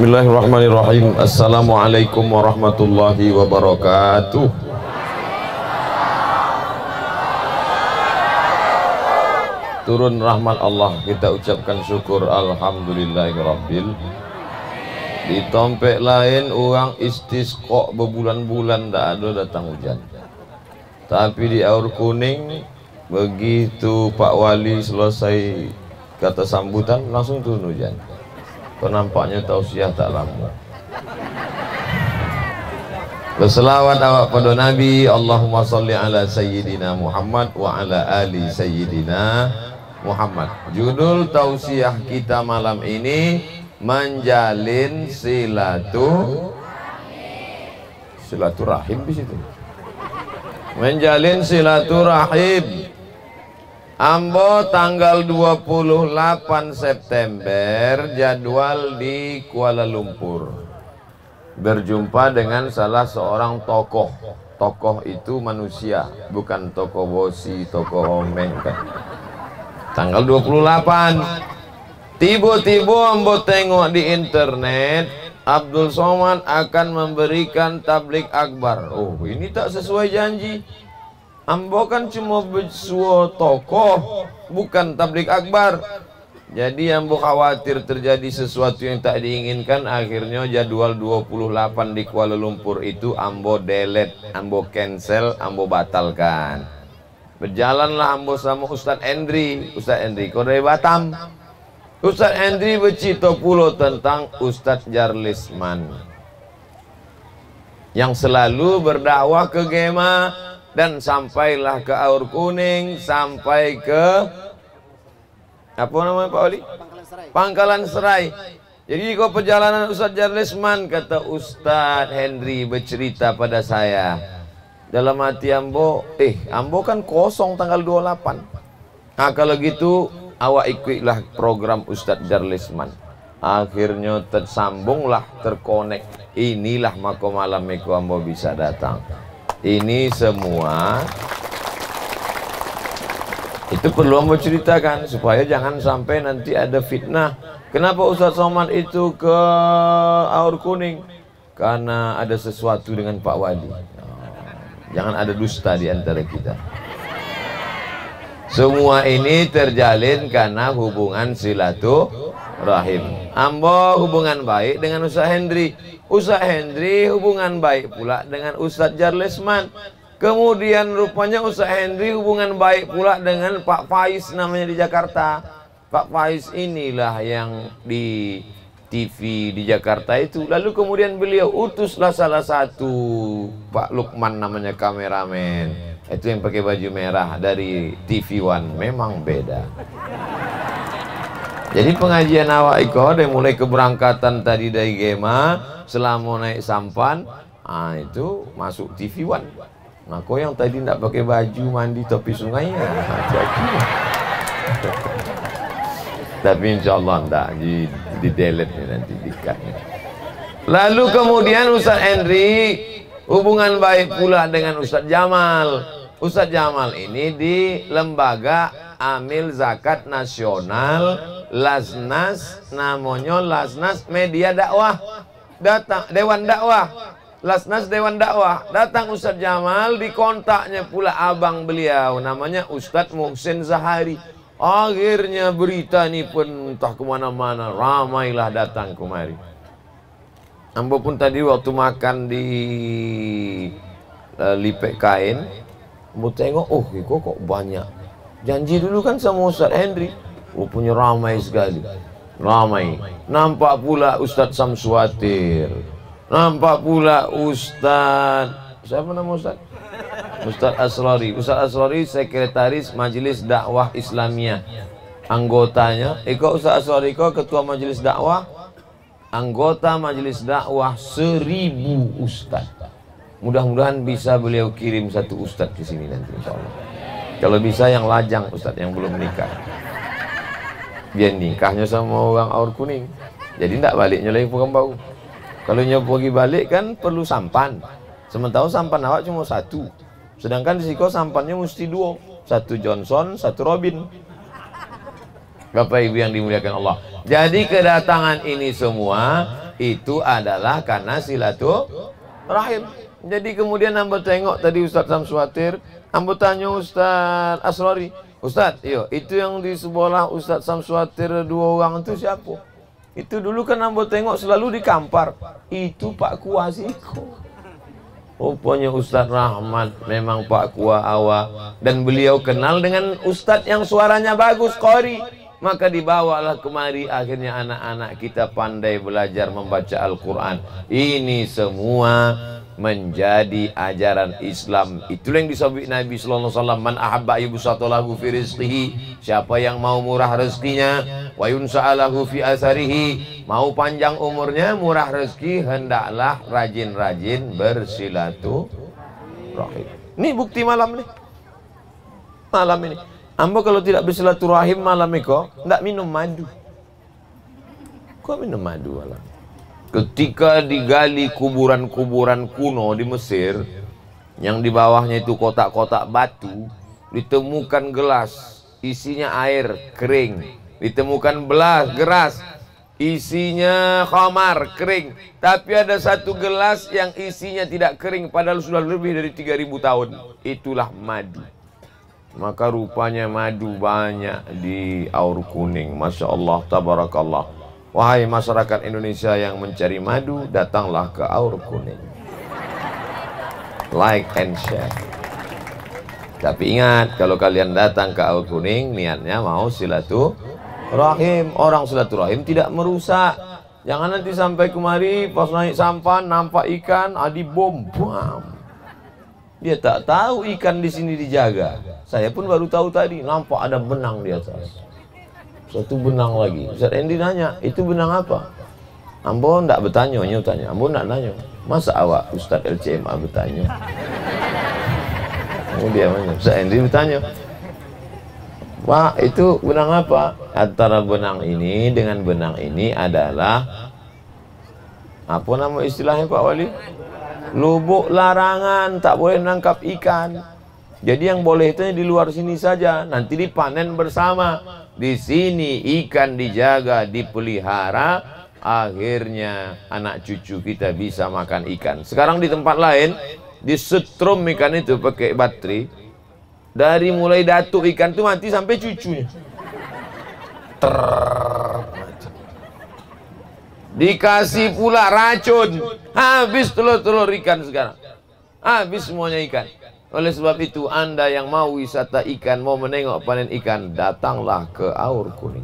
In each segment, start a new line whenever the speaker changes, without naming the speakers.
Bismillahirrahmanirrahim Assalamualaikum warahmatullahi wabarakatuh Turun rahmat Allah kita ucapkan syukur Alhamdulillahirrabbil Di tompek lain uang istisqo berbulan-bulan tak ada datang hujan Tapi di aur kuning Begitu Pak Wali selesai kata sambutan langsung turun hujan penampaknya nampaknya tausiah tak lama. Berselawat awak pada Nabi Allahumma salli ala Sayyidina Muhammad wa ala ali Sayyidina Muhammad Judul tausiah kita malam ini Menjalin silatu Silaturahim di situ. Menjalin silaturahim Ambo tanggal 28 September jadwal di Kuala Lumpur berjumpa dengan salah seorang tokoh tokoh itu manusia bukan tokoh bosi tokoh omeng kan tanggal 28 tiba-tiba ambo tengok di internet Abdul Somad akan memberikan tablik akbar oh ini tak sesuai janji Ambo kan cuma bersuo tokoh, bukan tablik akbar. Jadi Ambo khawatir terjadi sesuatu yang tak diinginkan, akhirnya jadwal 28 di Kuala Lumpur itu Ambo delete, Ambo cancel, Ambo batalkan. Berjalanlah Ambo sama Ustadz Endri, Ustadz Endri kau dari Batam. Ustadz Endri bercerita pula tentang Ustadz Jarlisman yang selalu berdakwah ke Gema dan sampailah ke Aur Kuning, sampai ke apa namanya Pak Oli? Pangkalan Serai. Jadi kau perjalanan Ustadz Jarlisman kata Ustadz Henry bercerita pada saya. Dalam hati Ambo, eh Ambo kan kosong tanggal 28. Nah kalau gitu awak ikutlah program Ustadz Jarlisman. Akhirnya tersambunglah, terkonek. Inilah makom malam Meko Ambo bisa datang ini semua itu perlu mau ceritakan supaya jangan sampai nanti ada fitnah. Kenapa Ustaz Somad itu ke Aur Kuning? Karena ada sesuatu dengan Pak Wadi. Oh, jangan ada dusta di antara kita. Semua ini terjalin karena hubungan silaturahim. Ambo hubungan baik dengan Ustaz Hendri. Ustaz Hendri hubungan baik pula dengan Ustaz Jarlesman. Kemudian rupanya Ustaz Hendri hubungan baik pula dengan Pak Faiz namanya di Jakarta. Pak Faiz inilah yang di TV di Jakarta itu. Lalu kemudian beliau utuslah salah satu Pak Lukman namanya kameramen itu yang pakai baju merah dari TV One memang beda. Jadi pengajian awak iko dari mulai keberangkatan tadi dari Gema selama naik sampan ah itu masuk TV One. Nah kau yang tadi tidak pakai baju mandi topi sungai ya. Tapi insya Allah tidak di, delete nih nanti dikatnya. Lalu kemudian Ustaz Henry hubungan baik pula dengan Ustaz Jamal Ustaz Jamal ini di lembaga Amil Zakat Nasional Lasnas namanya Lasnas Media Dakwah datang Dewan Dakwah Lasnas Dewan Dakwah datang Ustaz Jamal di kontaknya pula abang beliau namanya Ustaz Muhsin Zahari akhirnya berita ini pun entah kemana-mana ramailah datang kemari Ambo pun tadi waktu makan di uh, lipek kain Mau tengok, oh Kiko kok banyak. Janji dulu kan sama Ustaz Henry. Rupanya ramai sekali. Ramai. Nampak pula Ustaz Samsuatir. Nampak pula Ustaz... Siapa nama Ustaz? Ustaz Aslari, Ustaz Aslari sekretaris Majelis Dakwah Islamiyah. Anggotanya, Iko eh, Ustaz Aslari Iko ketua Majelis Dakwah. Anggota Majelis Dakwah seribu Ustaz. Mudah-mudahan bisa beliau kirim satu ustadz ke sini nanti insya Allah. Kalau bisa yang lajang ustadz yang belum menikah, Dia nikahnya sama orang aur kuning. Jadi tidak baliknya lagi bukan bau. Kalau nyopogi balik kan perlu sampan. Sementara sampan awak cuma satu. Sedangkan di Siko sampannya mesti dua. Satu Johnson, satu Robin. Bapak Ibu yang dimuliakan Allah. Jadi kedatangan ini semua itu adalah karena silaturahim. Jadi kemudian hamba tengok tadi Ustaz Samsuatir, hamba tanya Ustaz Asrori, Ustaz, yo, iya, itu yang di sebelah Ustaz Samsuatir dua orang itu siapa? Itu dulu kan hamba tengok selalu di kampar. Itu Pak Kuasiko. Rupanya Ustaz Rahmat memang Pak Kua Awa dan beliau kenal dengan Ustaz yang suaranya bagus Kori, Maka dibawalah kemari akhirnya anak-anak kita pandai belajar membaca Al-Quran. Ini semua menjadi ajaran Islam. Itulah yang disebut Nabi sallallahu alaihi wasallam man ahabba yubsatulahu fi rizqihi. Siapa yang mau murah rezekinya, wa yunsa'alahu fi asarihi, mau panjang umurnya, murah rezeki, hendaklah rajin-rajin bersilaturahim. Ini bukti malam nih. Malam ini. Ambo kalau tidak bersilaturahim malam ini kok, tidak minum madu. Kok minum madu malam? Ketika digali kuburan-kuburan kuno di Mesir, yang di bawahnya itu kotak-kotak batu, ditemukan gelas isinya air kering, ditemukan belas geras isinya khamar kering, tapi ada satu gelas yang isinya tidak kering padahal sudah lebih dari 3000 tahun. Itulah madu. Maka rupanya madu banyak di aur kuning. Masya Allah, tabarakallah. Wahai masyarakat Indonesia yang mencari madu, datanglah ke Aur Kuning. Like and share. Tapi ingat, kalau kalian datang ke Aur Kuning, niatnya mau silaturahim. Orang silaturahim tidak merusak. Jangan nanti sampai kemari, pas naik sampan, nampak ikan, adi ah, bom, bom. Dia tak tahu ikan di sini dijaga. Saya pun baru tahu tadi, nampak ada benang di atas satu benang lagi. Ustaz Endi nanya, itu benang apa? Ambo ndak bertanya, nyu tanya. Ambo ndak nanya. Masa awak Ustaz LCMA bertanya? dia oh, Ustaz Endi bertanya. Pak, itu benang apa? Antara benang ini dengan benang ini adalah apa nama istilahnya Pak Wali? Lubuk larangan, tak boleh menangkap ikan. Jadi yang boleh itu di luar sini saja, nanti dipanen bersama. Di sini ikan dijaga, dipelihara, akhirnya anak cucu kita bisa makan ikan. Sekarang di tempat lain, di setrum ikan itu pakai baterai. Dari mulai datuk ikan itu mati sampai cucunya. Ter Dikasih pula racun. Habis telur-telur ikan sekarang. Habis semuanya ikan. Oleh sebab itu anda yang mau wisata ikan Mau menengok panen ikan Datanglah ke Aur Kuning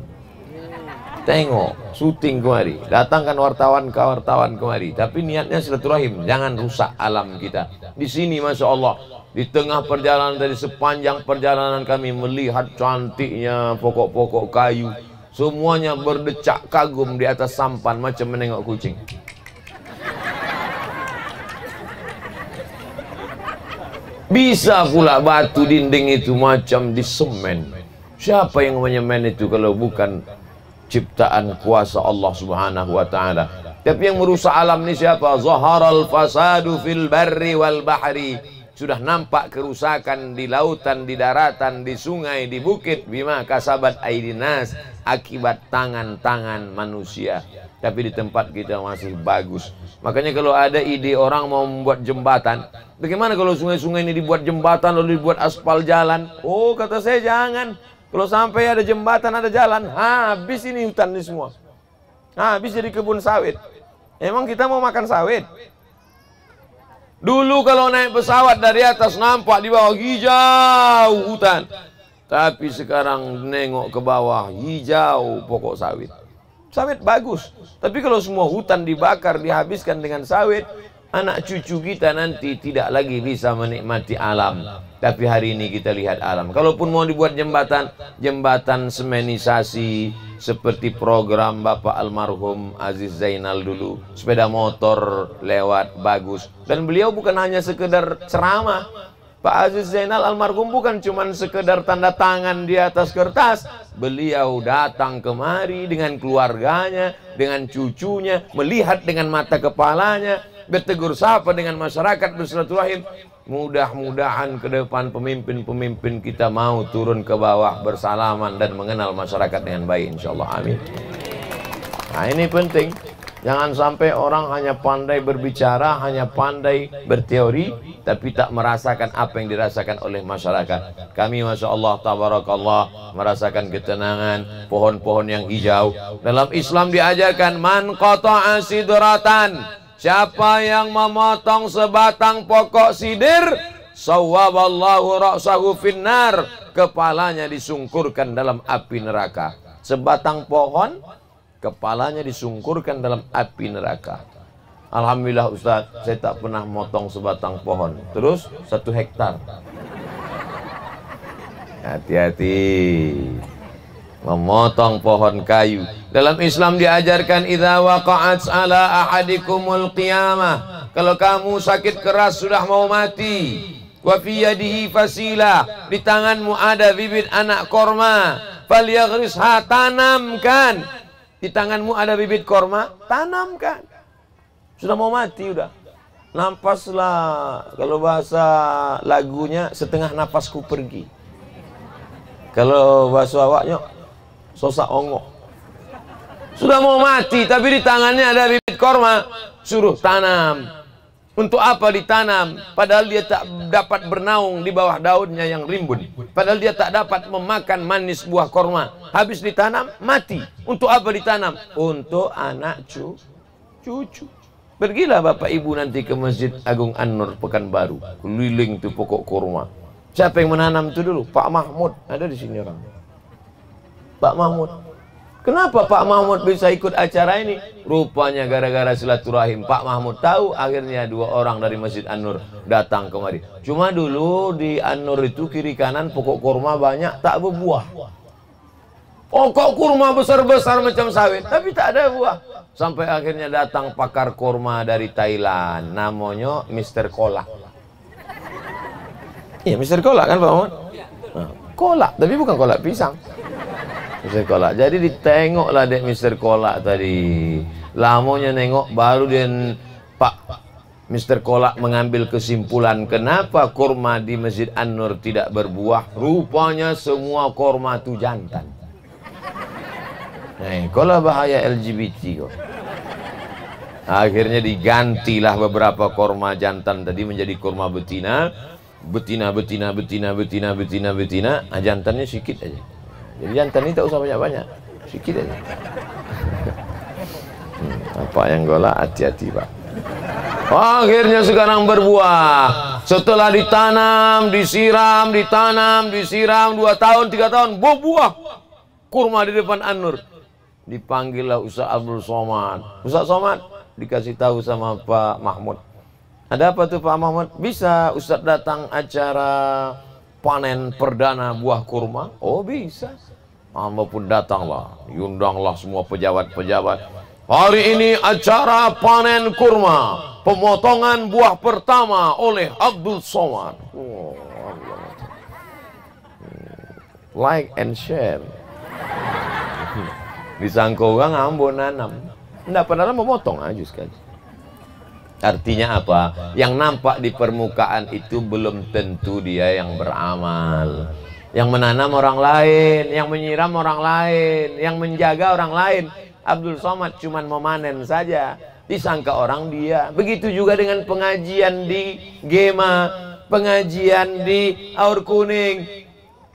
Tengok syuting kemari Datangkan wartawan ke wartawan kemari Tapi niatnya silaturahim Jangan rusak alam kita Di sini Masya Allah di tengah perjalanan dari sepanjang perjalanan kami melihat cantiknya pokok-pokok kayu. Semuanya berdecak kagum di atas sampan macam menengok kucing. Bisa pula batu dinding itu macam di semen. Siapa yang menyemen itu kalau bukan ciptaan kuasa Allah Subhanahu wa taala. Tapi yang merusak alam ini siapa? Zaharal fasadu fil barri wal bahri. Sudah nampak kerusakan di lautan, di daratan, di sungai, di bukit bima kasabat aidinas akibat tangan-tangan manusia tapi di tempat kita masih bagus. Makanya kalau ada ide orang mau membuat jembatan, bagaimana kalau sungai-sungai ini dibuat jembatan lalu dibuat aspal jalan? Oh, kata saya jangan. Kalau sampai ada jembatan, ada jalan, habis ini hutan ini semua. Habis jadi kebun sawit. Emang kita mau makan sawit? Dulu kalau naik pesawat dari atas nampak di bawah hijau hutan. Tapi sekarang nengok ke bawah hijau pokok sawit. Sawit bagus. Tapi kalau semua hutan dibakar, dihabiskan dengan sawit, anak cucu kita nanti tidak lagi bisa menikmati alam. Tapi hari ini kita lihat alam. Kalaupun mau dibuat jembatan, jembatan semenisasi seperti program Bapak almarhum Aziz Zainal dulu. Sepeda motor lewat bagus. Dan beliau bukan hanya sekedar ceramah, Pak Aziz Zainal almarhum bukan cuma sekedar tanda tangan di atas kertas. Beliau datang kemari dengan keluarganya, dengan cucunya, melihat dengan mata kepalanya, bertegur sapa dengan masyarakat bersilaturahim. Mudah-mudahan ke depan pemimpin-pemimpin kita mau turun ke bawah bersalaman dan mengenal masyarakat dengan baik insya Allah. Amin. Nah ini penting. Jangan sampai orang hanya pandai berbicara, hanya pandai berteori, tapi tak merasakan apa yang dirasakan oleh masyarakat. Kami Masya Allah, Tabarakallah, merasakan ketenangan, pohon-pohon yang hijau. Dalam Islam diajarkan, Man koto asiduratan. siapa yang memotong sebatang pokok sidir, Sawaballahu ra'sahu finar, Kepalanya disungkurkan dalam api neraka. Sebatang pohon, kepalanya disungkurkan dalam api neraka. Alhamdulillah Ustaz, saya tak pernah motong sebatang pohon. Terus satu hektar. Hati-hati. Memotong pohon kayu. Dalam Islam diajarkan idza waqa'at ala ahadikumul qiyamah. Kalau kamu sakit keras sudah mau mati, wa fi yadihi fasila, di tanganmu ada bibit anak korma, falyaghrisha tanamkan. Di tanganmu ada bibit korma, tanamkan. Sudah mau mati udah. Napas kalau bahasa lagunya setengah nafasku pergi. Kalau bahasa awaknya sosak ongok. Sudah mau mati tapi di tangannya ada bibit korma suruh tanam. Untuk apa ditanam? Padahal dia tak dapat bernaung di bawah daunnya yang rimbun. Padahal dia tak dapat memakan manis buah korma. Habis ditanam, mati. Untuk apa ditanam? Untuk anak cu cucu. Pergilah Bapak Ibu nanti ke Masjid Agung An-Nur Pekanbaru. Keliling tuh pokok kurma. Siapa yang menanam itu dulu? Pak Mahmud. Ada di sini orang. Pak Mahmud. Kenapa Pak Mahmud bisa ikut acara ini? Rupanya gara-gara silaturahim. Pak Mahmud tahu akhirnya dua orang dari Masjid An-Nur datang kemari. Cuma dulu di An-Nur itu kiri kanan pokok kurma banyak tak berbuah. Pokok kurma besar-besar macam sawit tapi tak ada buah. Sampai akhirnya datang pakar kurma dari Thailand. Namanya Mr. Kola. Iya, Mr. Kola kan Pak Mohon? Iya. kola, tapi bukan Kola pisang. Mr. Kola. Jadi ditengoklah dek Mr. Kola tadi. Lamonya nengok baru dia Pak Mr. Kola mengambil kesimpulan kenapa kurma di Masjid An-Nur tidak berbuah. Rupanya semua kurma itu jantan. Nah, kalau bahaya LGBT kok. Akhirnya digantilah beberapa korma jantan tadi menjadi korma betina. Betina, betina, betina, betina, betina, betina. Nah, jantannya sedikit aja. Jadi jantan ini tak usah banyak-banyak. Sedikit aja. Hmm, apa yang gola hati-hati pak. Akhirnya sekarang berbuah. Setelah ditanam, disiram, ditanam, disiram. Dua tahun, tiga tahun. Berbuah. Kurma di depan Anur dipanggillah Ustaz Abdul Somad. Ustaz Somad dikasih tahu sama Pak Mahmud. Ada apa tuh Pak Mahmud? Bisa Ustaz datang acara panen perdana buah kurma? Oh bisa. Mahmud pun datanglah, Yundanglah semua pejabat-pejabat. Hari ini acara panen kurma, pemotongan buah pertama oleh Abdul Somad. Oh, Allah. Hmm. Like and share. Disangka orang ambo nanam. Tidak pernah memotong aja sekali. Artinya apa? Yang nampak di permukaan itu belum tentu dia yang beramal. Yang menanam orang lain, yang menyiram orang lain, yang menjaga orang lain. Abdul Somad cuma memanen saja. Disangka orang dia. Begitu juga dengan pengajian di Gema, pengajian di Aur Kuning.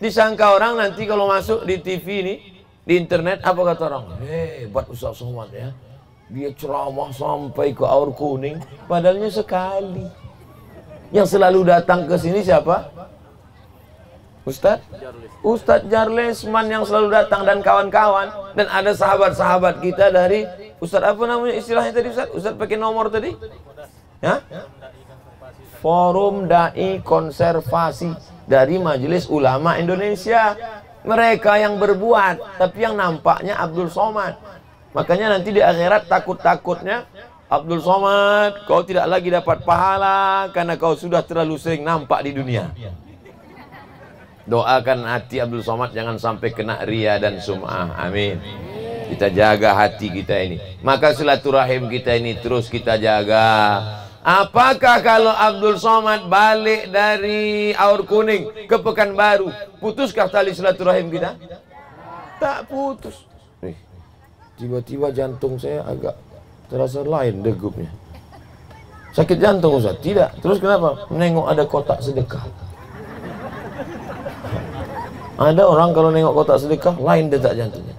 Disangka orang nanti kalau masuk di TV ini. Di internet apa kata orang? Hebat Ustaz Somad ya. Dia ceramah sampai ke aur kuning. Padahalnya sekali. Yang selalu datang ke sini siapa? Ustadz? Ustadz Jarlesman yang selalu datang dan kawan-kawan. Dan ada sahabat-sahabat kita dari Ustadz apa namanya istilahnya tadi Ustadz? Ustadz pakai nomor tadi? Ya? Forum Dai Konservasi dari Majelis Ulama Indonesia mereka yang berbuat tapi yang nampaknya Abdul Somad makanya nanti di akhirat takut-takutnya Abdul Somad kau tidak lagi dapat pahala karena kau sudah terlalu sering nampak di dunia doakan hati Abdul Somad jangan sampai kena ria dan sum'ah amin kita jaga hati kita ini maka silaturahim kita ini terus kita jaga Apakah kalau Abdul Somad balik dari Aur Kuning ke Pekanbaru, putuskah tali silaturahim kita? Tak putus. Tiba-tiba jantung saya agak terasa lain degupnya. Sakit jantung Ustaz? Tidak. Terus kenapa? Menengok ada kotak sedekah. Ada orang kalau nengok kotak sedekah, lain detak jantungnya.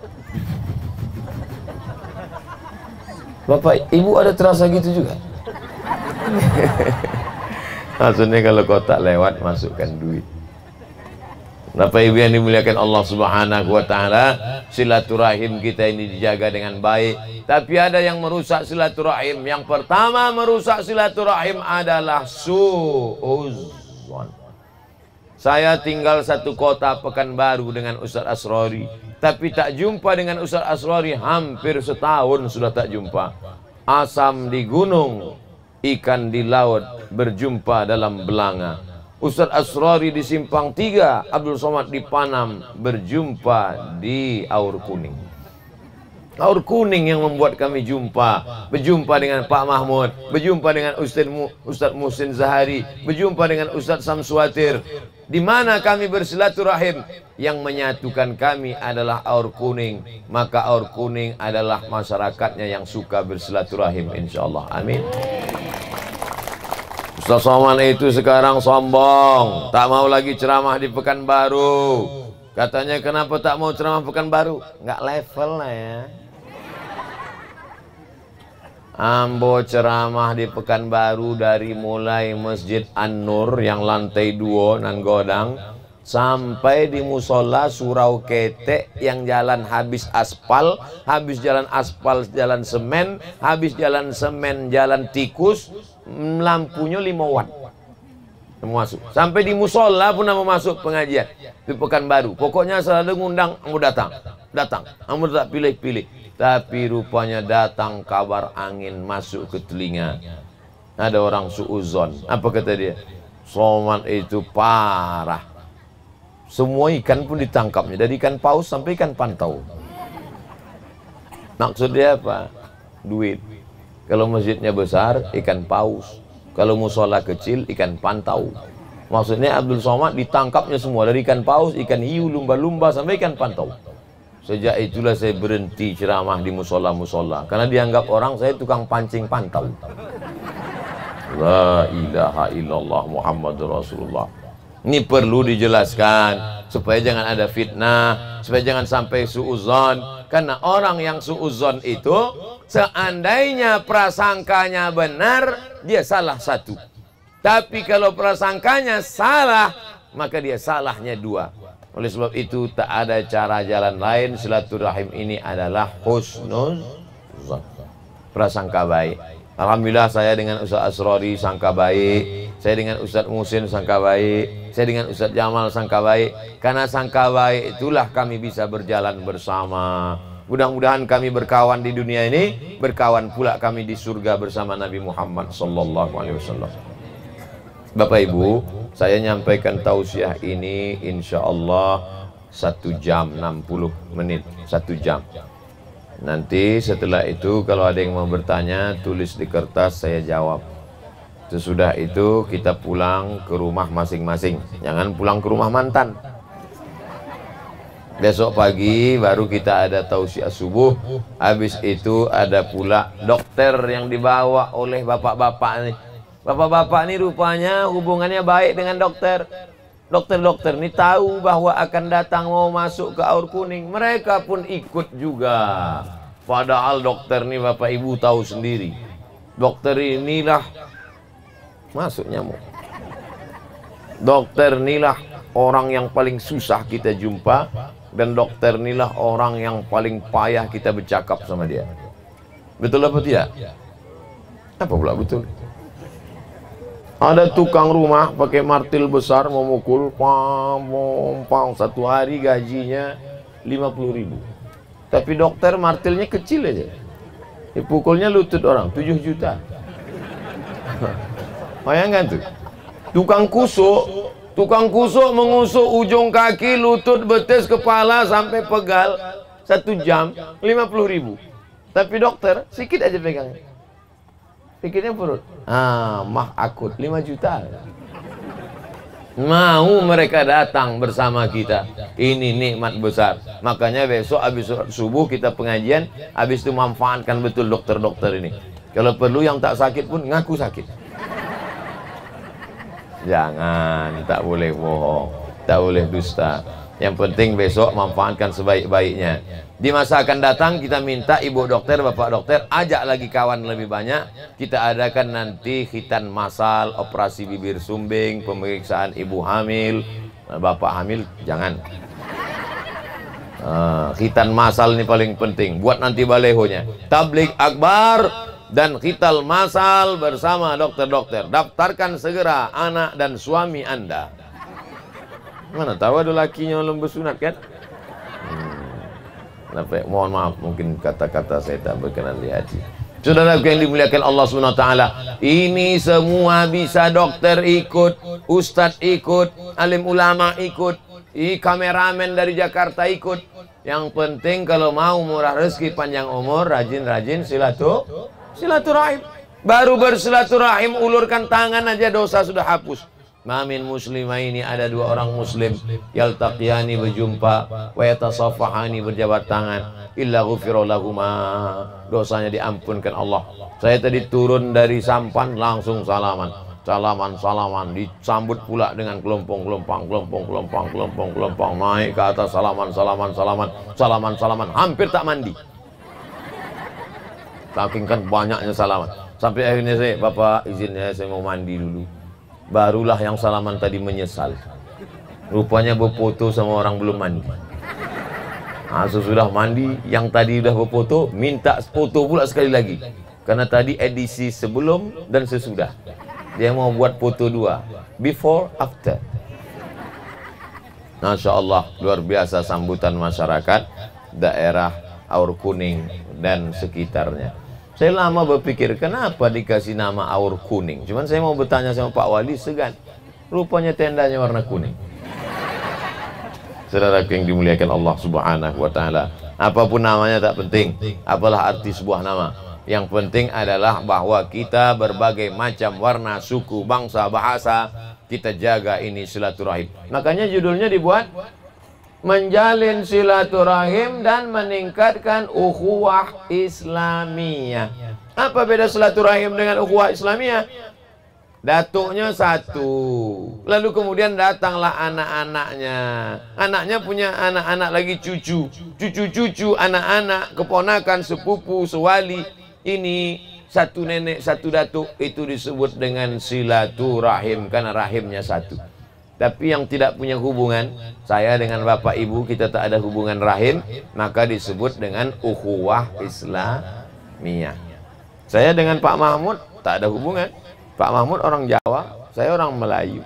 Bapak, ibu ada terasa gitu juga? maksudnya kalau kotak lewat masukkan duit Kenapa Ibu yang dimuliakan Allah Subhanahu wa taala, silaturahim kita ini dijaga dengan baik. Tapi ada yang merusak silaturahim. Yang pertama merusak silaturahim adalah suuzon. Saya tinggal satu kota Pekanbaru dengan Ustaz Asrori, tapi tak jumpa dengan Ustaz Asrori hampir setahun sudah tak jumpa. Asam di gunung, ikan di laut berjumpa dalam belanga. Ustadz Asrori di Simpang Tiga, Abdul Somad di Panam berjumpa di Aur Kuning. Aur Kuning yang membuat kami jumpa, berjumpa dengan Pak Mahmud, berjumpa dengan Ustadz, Mu, Musin Zahari, berjumpa dengan Ustadz Samsuatir, di mana kami bersilaturahim? Yang menyatukan kami adalah aur kuning. Maka aur kuning adalah masyarakatnya yang suka bersilaturahim. Insya Allah. Amin. Ustaz Soman itu sekarang sombong. Tak mau lagi ceramah di Pekanbaru. Katanya kenapa tak mau ceramah Pekanbaru? Nggak level lah ya. Ambo ceramah di Pekanbaru dari mulai Masjid An-Nur yang lantai dua nan godang sampai di musola surau Kete yang jalan habis aspal, habis jalan aspal jalan semen, habis jalan semen jalan tikus, lampunya lima watt. Masuk. Sampai di musola pun mau masuk pengajian di Pekanbaru. Pokoknya selalu ngundang kamu datang, datang. Kamu tak pilih-pilih. Tapi rupanya datang kabar angin masuk ke telinga. Ada orang suuzon. Apa kata dia? Soman itu parah. Semua ikan pun ditangkapnya. Dari ikan paus sampai ikan pantau. Maksud dia apa? Duit. Kalau masjidnya besar, ikan paus. Kalau musola kecil, ikan pantau. Maksudnya Abdul Somad ditangkapnya semua. Dari ikan paus, ikan hiu, lumba-lumba, sampai ikan pantau. Sejak itulah saya berhenti ceramah di musola-musola karena dianggap orang saya tukang pancing pantal. La ilaha illallah Muhammadur Rasulullah. Ini perlu dijelaskan supaya jangan ada fitnah, supaya jangan sampai suuzon. Karena orang yang suuzon itu seandainya prasangkanya benar, dia salah satu. Tapi kalau prasangkanya salah, maka dia salahnya dua. Oleh sebab itu tak ada cara jalan lain silaturahim ini adalah husnul Prasangka baik. Alhamdulillah saya dengan Ustaz Asrori sangka baik, saya dengan Ustaz Musin sangka baik, saya dengan Ustaz Jamal sangka baik. Karena sangka baik itulah kami bisa berjalan bersama. Mudah-mudahan kami berkawan di dunia ini, berkawan pula kami di surga bersama Nabi Muhammad sallallahu alaihi wasallam. Bapak Ibu, saya nyampaikan tausiah ini insya Allah satu jam 60 menit, satu jam. Nanti setelah itu kalau ada yang mau bertanya tulis di kertas saya jawab. Sesudah itu kita pulang ke rumah masing-masing. Jangan pulang ke rumah mantan. Besok pagi baru kita ada tausiah subuh. Habis itu ada pula dokter yang dibawa oleh bapak-bapak nih. Bapak-bapak ini rupanya hubungannya baik dengan dokter. Dokter-dokter ini tahu bahwa akan datang mau masuk ke aur kuning. Mereka pun ikut juga. Padahal dokter ini Bapak Ibu tahu sendiri. Dokter inilah masuk nyamuk. Dokter inilah orang yang paling susah kita jumpa dan dokter inilah orang yang paling payah kita bercakap sama dia. Betul apa tidak? Apa pula betul? Ada tukang rumah pakai martil besar memukul pam pam, pam. satu hari gajinya lima puluh ribu. Tapi dokter martilnya kecil aja. Dipukulnya lutut orang tujuh juta. Bayangkan tuh. Tukang kusuk, tukang kusuk mengusuk ujung kaki, lutut, betis, kepala sampai pegal satu jam lima puluh ribu. Tapi dokter sedikit aja pegangnya pikirnya perut. Ah, mah akut lima juta. Mau mereka datang bersama kita. Ini nikmat besar. Makanya besok habis subuh kita pengajian, habis itu manfaatkan betul dokter-dokter ini. Kalau perlu yang tak sakit pun ngaku sakit. Jangan, tak boleh bohong, tak boleh dusta. Yang penting besok manfaatkan sebaik-baiknya. Di masa akan datang kita minta ibu dokter, bapak dokter, ajak lagi kawan lebih banyak. Kita adakan nanti hitan masal, operasi bibir sumbing, pemeriksaan ibu hamil. Bapak hamil, jangan. Uh, eh, hitan masal ini paling penting. Buat nanti balehonya. Tablik akbar dan hital masal bersama dokter-dokter. Daftarkan segera anak dan suami Anda. Mana tahu ada lakinya belum bersunat kan? Hmm. Nafai, mohon maaf mungkin kata-kata saya tak berkenan di hati. Saudara yang dimuliakan Allah SWT Ini semua bisa dokter ikut Ustadz ikut Alim ulama ikut I kameramen dari Jakarta ikut Yang penting kalau mau murah rezeki panjang umur Rajin-rajin silatu Silaturahim Baru bersilaturahim ulurkan tangan aja dosa sudah hapus Mamin ini ada dua orang muslim yaltaqiyani berjumpa wa yatasafahani berjabat tangan illa ghufira dosanya diampunkan Allah. Saya tadi turun dari sampan langsung salaman. Salaman salaman disambut pula dengan kelompong kelompang kelompong kelompang kelompong kelompong naik ke atas salaman salaman salaman salaman salaman hampir tak mandi. Saking kan banyaknya salaman. Sampai akhirnya saya, Bapak izinnya saya mau mandi dulu. Barulah yang salaman tadi menyesal. Rupanya berfoto sama orang belum mandi. Nah, sudah mandi, yang tadi sudah berfoto, minta foto pula sekali lagi. Karena tadi edisi sebelum dan sesudah. Dia mau buat foto dua. Before, after. Masya Allah, luar biasa sambutan masyarakat daerah Aur Kuning dan sekitarnya. Saya lama berpikir, kenapa dikasih nama aur kuning? Cuman saya mau bertanya sama Pak Wali, segan. Rupanya tendanya warna kuning. Saudara yang dimuliakan Allah subhanahu wa ta'ala. Apapun namanya tak penting. Apalah arti sebuah nama. Yang penting adalah bahwa kita berbagai macam warna, suku, bangsa, bahasa, kita jaga ini silaturahim. Makanya judulnya dibuat menjalin silaturahim dan meningkatkan ukhuwah Islamiyah. Apa beda silaturahim dengan ukhuwah Islamiyah? Datuknya satu. Lalu kemudian datanglah anak-anaknya. Anaknya punya anak-anak lagi cucu. Cucu-cucu, anak-anak, keponakan, sepupu, sewali. Ini satu nenek, satu datuk. Itu disebut dengan silaturahim. Karena rahimnya satu tapi yang tidak punya hubungan saya dengan bapak ibu kita tak ada hubungan rahim maka disebut dengan ukhuwah islamiyah saya dengan Pak Mahmud tak ada hubungan Pak Mahmud orang Jawa saya orang Melayu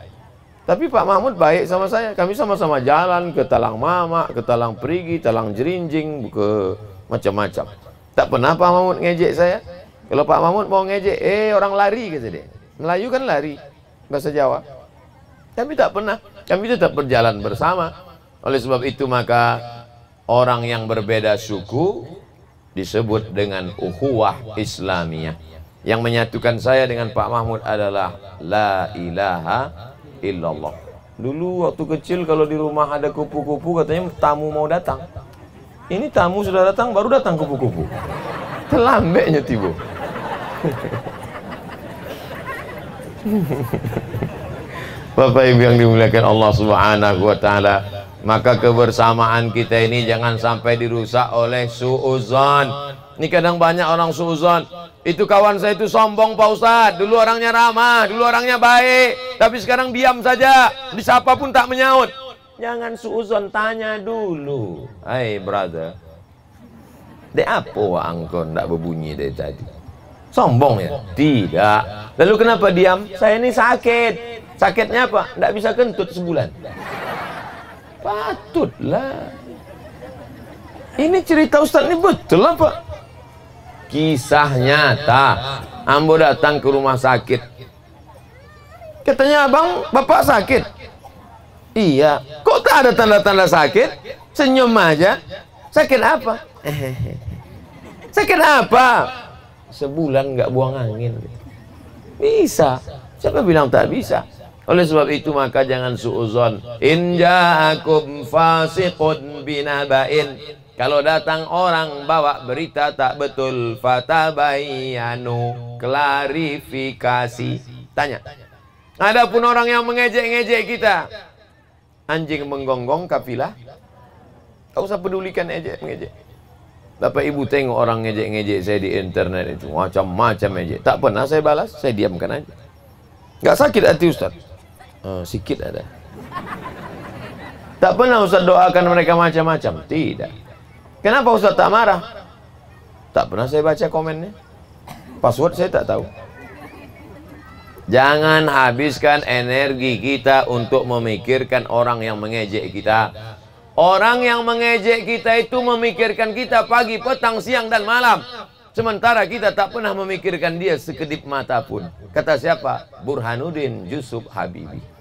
tapi Pak Mahmud baik sama saya kami sama-sama jalan ke Talang Mama ke Talang Perigi Talang Jerinjing ke macam-macam tak pernah Pak Mahmud ngejek saya kalau Pak Mahmud mau ngejek eh orang lari kata dia Melayu kan lari bahasa Jawa kami tak pernah. Kami tetap berjalan bersama. Oleh sebab itu maka orang yang berbeda suku disebut dengan uhuwah Islamiyah. Yang menyatukan saya dengan Pak Mahmud adalah la ilaha illallah. Dulu waktu kecil kalau di rumah ada kupu-kupu katanya tamu mau datang. Ini tamu sudah datang baru datang kupu-kupu. Telambeknya tiba. Bapak Ibu yang dimuliakan Allah Subhanahu wa taala, maka kebersamaan kita ini jangan sampai dirusak oleh suuzon. Ini kadang banyak orang suuzon. Itu kawan saya itu sombong Pak Ustaz. Dulu orangnya ramah, dulu orangnya baik, tapi sekarang diam saja. Disapa pun tak menyaut. Jangan suuzon tanya dulu. Hai hey, brother. Dia apa angkon tak berbunyi dari tadi? Ya? Sombong ya? Tidak. Lalu kenapa diam? Saya ini sakit. Sakitnya apa? Tidak bisa kentut sebulan. Patutlah. Ini cerita Ustaz ini betul apa? Kisah nyata. Ambo datang ke rumah sakit. Katanya abang, bapak sakit. Iya. Kok tak ada tanda-tanda sakit? Senyum aja. Sakit apa? Eh, eh, eh, sakit apa? sebulan nggak buang angin. Bisa. Siapa bilang tak bisa? Oleh sebab itu maka jangan suuzon. Injaakum fasiqun binabain. Kalau datang orang bawa berita tak betul fatabayanu klarifikasi. Tanya. Adapun orang yang mengejek-ngejek kita. Anjing menggonggong kafilah. tak usah pedulikan ejek ngejek Bapak Ibu tengok orang ngejek-ngejek saya di internet itu. Macam-macam ngejek. Tak pernah saya balas, saya diamkan aja. Gak sakit hati Ustaz. Oh, sikit ada. Tak pernah Ustaz doakan mereka macam-macam. Tidak. Kenapa Ustaz tak marah? Tak pernah saya baca komennya. Password saya tak tahu. Jangan habiskan energi kita untuk memikirkan orang yang mengejek kita. Orang yang mengejek kita itu memikirkan kita pagi, petang, siang, dan malam. Sementara kita tak pernah memikirkan dia sekedip mata pun. Kata siapa? Burhanuddin Yusuf Habibi.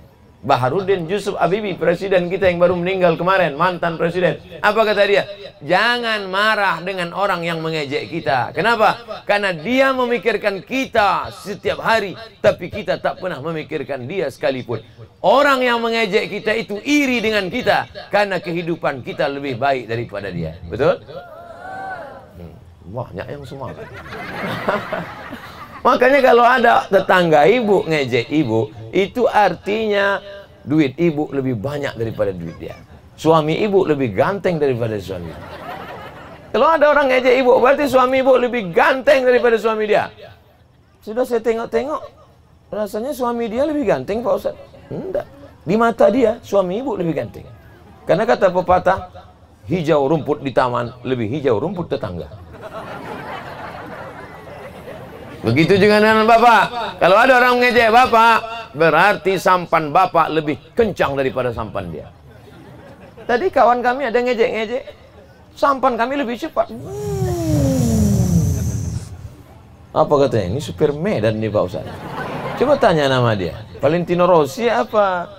Baharudin Yusuf Abibi, presiden kita yang baru meninggal kemarin, mantan presiden. Apa kata dia? Jangan marah dengan orang yang mengejek kita. Kenapa? Karena dia memikirkan kita setiap hari, tapi kita tak pernah memikirkan dia sekalipun. Orang yang mengejek kita itu iri dengan kita, karena kehidupan kita lebih baik daripada dia. Betul? Wah, hmm, Banyak yang semua. Makanya kalau ada tetangga ibu ngejek ibu, itu artinya duit ibu lebih banyak daripada duit dia. Suami ibu lebih ganteng daripada suami. Kalau ada orang ngejek ibu, berarti suami ibu lebih ganteng daripada suami dia. Sudah saya tengok-tengok, rasanya suami dia lebih ganteng Pak Ustaz. Enggak. Di mata dia, suami ibu lebih ganteng. Karena kata pepatah, hijau rumput di taman lebih hijau rumput tetangga. Begitu juga dengan bapak. Kalau ada orang ngejek bapak, berarti sampan bapak lebih kencang daripada sampan dia. Tadi kawan kami ada ngejek-ngejek, sampan kami lebih cepat. Hmm. Apa katanya? Ini supir Medan nih Pak Ustaz. Coba tanya nama dia. Valentino Rossi apa?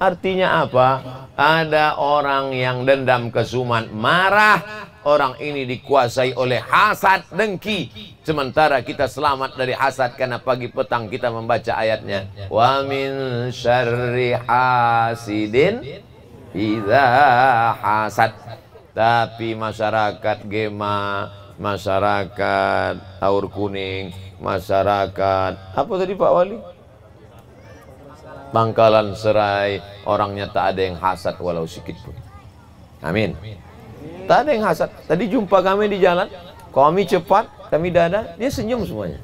Artinya apa? Ada orang yang dendam ke Sumat marah Orang ini dikuasai oleh hasad dengki. Sementara kita selamat dari hasad karena pagi petang kita membaca ayatnya. Wa min syarri hasidin idza hasad. Tapi masyarakat Gema, masyarakat Aur Kuning, masyarakat apa tadi Pak Wali? Pangkalan Serai, orangnya tak ada yang hasad walau sedikit pun. Amin. Amin. Tak ada yang hasad. Tadi jumpa kami di jalan, kami cepat, kami dada, dia senyum semuanya.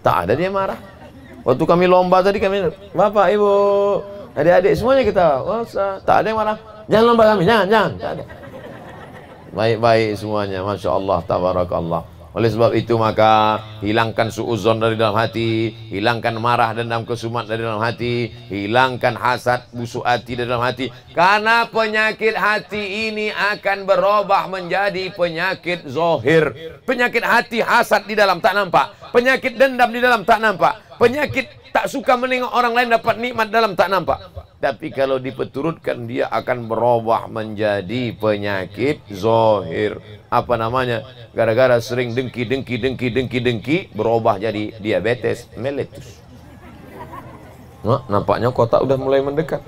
Tak ada dia marah. Waktu kami lomba tadi kami, Bapak, Ibu, adik-adik semuanya kita, Wasa. Oh, tak ada yang marah. Jangan lomba kami, jangan, jangan. Tak ada. Baik-baik semuanya, Masya Allah, Tabarakallah. Oleh sebab itu maka hilangkan suuzon dari dalam hati, hilangkan marah dendam kesumat dari dalam hati, hilangkan hasad busuk hati dari dalam hati. Karena penyakit hati ini akan berubah menjadi penyakit zohir. Penyakit hati hasad di dalam tak nampak. Penyakit dendam di dalam tak nampak. Penyakit Tak suka menengok orang lain dapat nikmat dalam tak nampak. Tapi kalau dipeturutkan dia akan berubah menjadi penyakit zohir. Apa namanya? Gara-gara sering dengki, dengki, dengki, dengki, dengki, berubah jadi diabetes meletus. Nah, nampaknya kota udah mulai mendekat.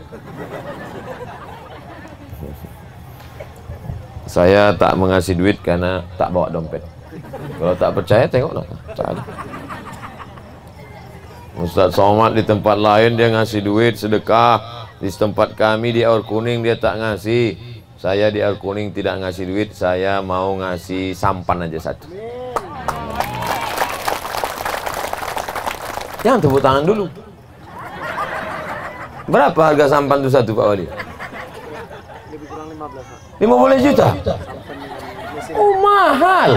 Saya tak mengasih duit karena tak bawa dompet. Kalau tak percaya tengoklah. Tak ada. Ustaz Somad di tempat lain dia ngasih duit sedekah di tempat kami di Aur Kuning dia tak ngasih saya di Aur Kuning tidak ngasih duit saya mau ngasih sampan aja satu jangan tepuk tangan dulu berapa harga sampan itu satu Pak Wali? lima kurang lima juta? oh mahal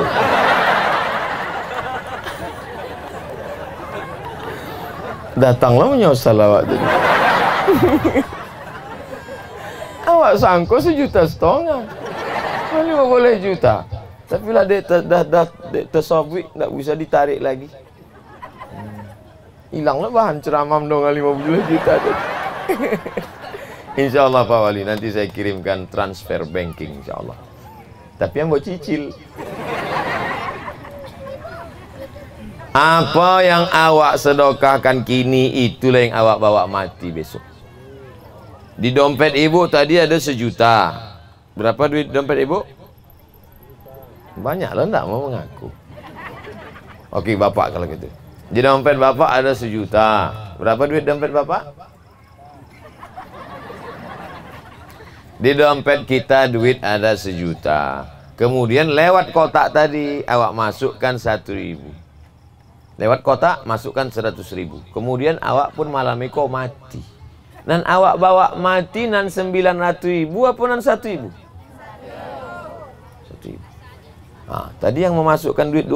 Datanglah menyaut salawat. Awak sangko sejuta setengah. Lima boleh juta. Tapi lah dia dah, dah, dia tak bisa ditarik lagi. Hmm. Hilanglah bahan ceramah dong 50 juta. insya Allah Pak Wali, nanti saya kirimkan transfer banking insya Allah. Tapi yang mau cicil. Apa yang awak sedekahkan kini itulah yang awak bawa mati besok. Di dompet ibu tadi ada sejuta. Berapa duit dompet ibu? Banyak lah enggak mau mengaku. Oke bapak kalau gitu. Di dompet bapak ada sejuta. Berapa duit dompet bapak? Di dompet kita duit ada sejuta. Kemudian lewat kotak tadi awak masukkan satu ribu. Lewat kota masukkan 100 ribu. Kemudian awak pun malamiko mati. dan awak bawa mati nan 900 ribu apa nan 1 ribu? 1 ribu. Nah, tadi yang memasukkan duit 2.000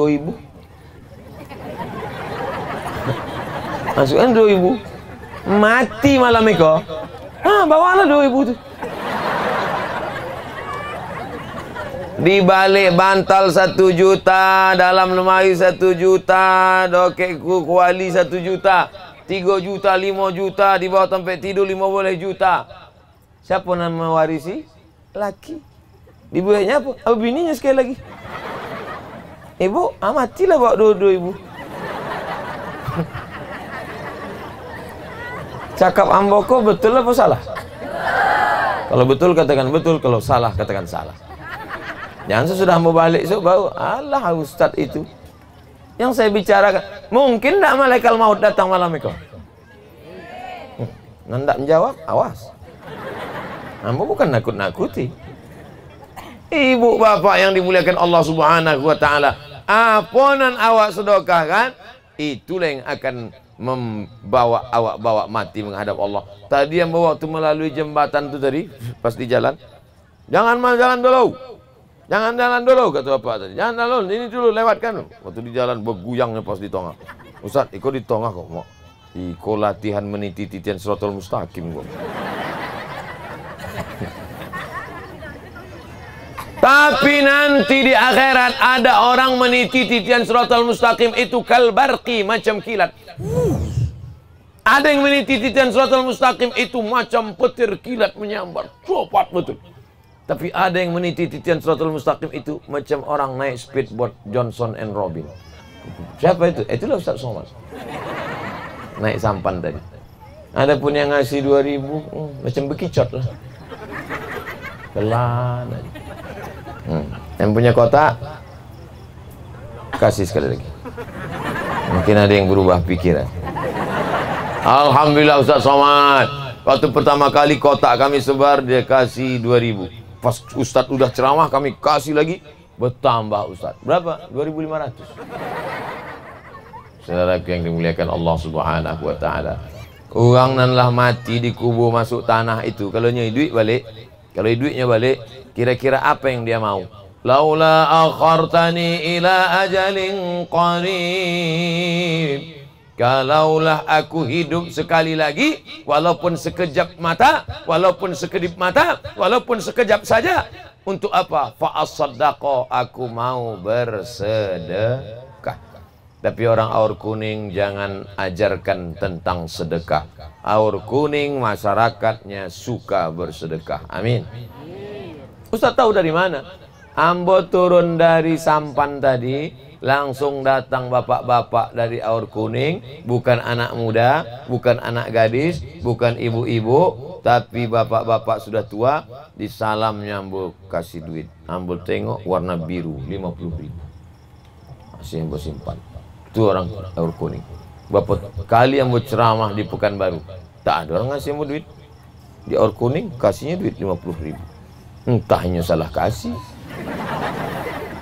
Masukkan 2.000 Mati malamiko. Ah, bawalah 2 ribu Di balik bantal satu juta, dalam lemari satu juta, dokek kuali satu juta, tiga juta, lima juta, di bawah tempat tidur lima boleh juta. Siapa yang mewarisi? Laki. Dibuatnya apa? Apa bininya sekali lagi? Ibu, amatilah ah, bawa dua-dua ibu. Cakap amboko betul apa salah? Kalau betul katakan betul, kalau salah katakan salah. Jangan sesudah mau balik so bau. Allah Ustaz itu. Yang saya bicarakan, mungkin tidak malaikat maut datang malam itu. Hmm. Nanda menjawab, awas. Kamu bukan nakut-nakuti. Ibu bapak yang dimuliakan Allah Subhanahu wa taala, aponan awak kan? itulah yang akan membawa awak bawa mati menghadap Allah. Tadi yang bawa waktu melalui jembatan itu tadi pas di jalan. Jangan jalan dulu. Jangan jalan dulu, kata bapak tadi. Jangan jalan, ini dulu lewatkan. Waktu di jalan beguyangnya pas di tongah. Ustaz, ikut di tongah kok, mau. Iko latihan meniti titian serotol mustaqim kok. Tapi nanti di akhirat ada orang meniti titian serotol mustaqim itu kalbarki macam kilat. Ada yang meniti titian serotol mustaqim itu macam petir kilat menyambar. Cepat betul. Tapi ada yang meniti titian suratul mustaqim itu macam orang naik speedboat Johnson and Robin. Siapa itu? Itulah Ustaz Somad. Naik sampan tadi. Ada pun yang ngasih 2000, hmm, macam bekicot lah. Pelan aja. Hmm. Yang punya kotak, kasih sekali lagi. Mungkin ada yang berubah pikiran. Alhamdulillah Ustaz Somad. Waktu pertama kali kotak kami sebar, dia kasih 2000. Pas Ustadz udah ceramah kami kasih lagi. Bertambah Ustadz. Berapa? 2.500. Saudara yang dimuliakan Allah subhanahu wa ta'ala. Orang nanlah mati di kubur masuk tanah itu. Kalau nyai duit balik. Kalau duitnya balik. Kira-kira apa yang dia mau? Laula akhartani ila ajalin qarib. Kalaulah aku hidup sekali lagi, walaupun sekejap mata, walaupun sekedip mata, walaupun sekejap saja, untuk apa? Fa'asaddaqo, aku mau bersedekah. Tapi orang aur kuning jangan ajarkan tentang sedekah. Aur kuning masyarakatnya suka bersedekah. Amin. Ustaz tahu dari mana? Ambo turun dari sampan tadi, Langsung datang bapak-bapak dari Aur Kuning, bukan anak muda, bukan anak gadis, bukan ibu-ibu, tapi bapak-bapak sudah tua, disalam nyambul kasih duit. Ambil tengok warna biru, 50 ribu. Masih yang bersimpan. Itu orang Aur Kuning. Bapak kali yang berceramah di Pekanbaru. Tak ada orang ngasih mau duit. Di Aur Kuning, kasihnya duit 50 ribu. Entahnya salah kasih.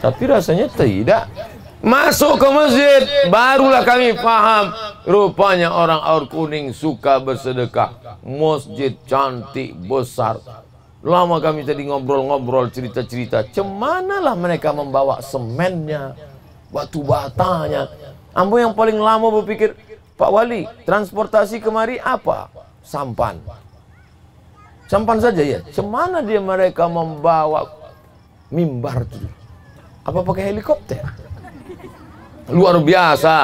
Tapi rasanya tidak. Masuk ke masjid, barulah kami paham. Rupanya orang aur kuning suka bersedekah. Masjid cantik, besar. Lama kami tadi ngobrol-ngobrol cerita-cerita. Cemanalah mereka membawa semennya, batu batanya. Ambo yang paling lama berpikir, Pak Wali, transportasi kemari apa? Sampan. Sampan saja ya. Cemana dia mereka membawa mimbar itu? Apa pakai helikopter? luar biasa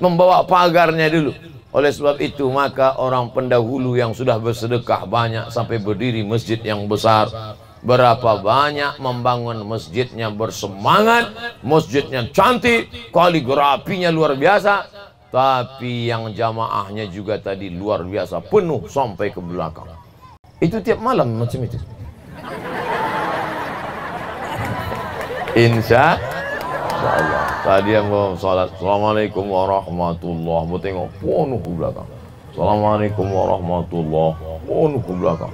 membawa pagarnya dulu oleh sebab itu maka orang pendahulu yang sudah bersedekah banyak sampai berdiri masjid yang besar Berapa banyak membangun masjidnya bersemangat, masjidnya cantik, kaligrafinya luar biasa, tapi yang jamaahnya juga tadi luar biasa, penuh sampai ke belakang. Itu tiap malam macam itu. Insya Masyaallah. Tadi yang mau salat. Assalamualaikum warahmatullahi. Mau tengok penuh ke belakang. Assalamualaikum warahmatullahi. Penuh ke belakang.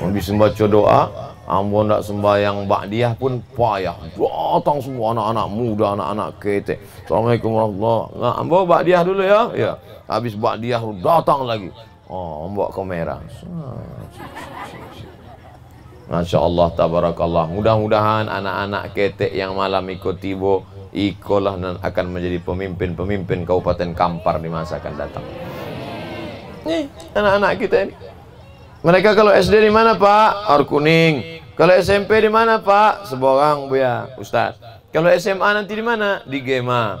Mau bisa baca doa, ambo nak sembahyang ba'diyah pun payah. Datang semua anak-anak muda, anak-anak kete. Assalamualaikum warahmatullahi. Nah, ambo ba'diyah dulu ya. Ya. Habis ba'diyah datang lagi. Oh, ambo kamera. Ah. Masya Allah, tabarakallah. Mudah-mudahan anak-anak ketek yang malam ikut tibo, ikolah dan akan menjadi pemimpin-pemimpin Kabupaten Kampar di masa akan datang. Nih, anak-anak kita ini. Mereka kalau SD di mana, Pak? Arkuning. Kalau SMP di mana, Pak? Seborang, Buya, Ustaz. Kalau SMA nanti di mana? Di Gema.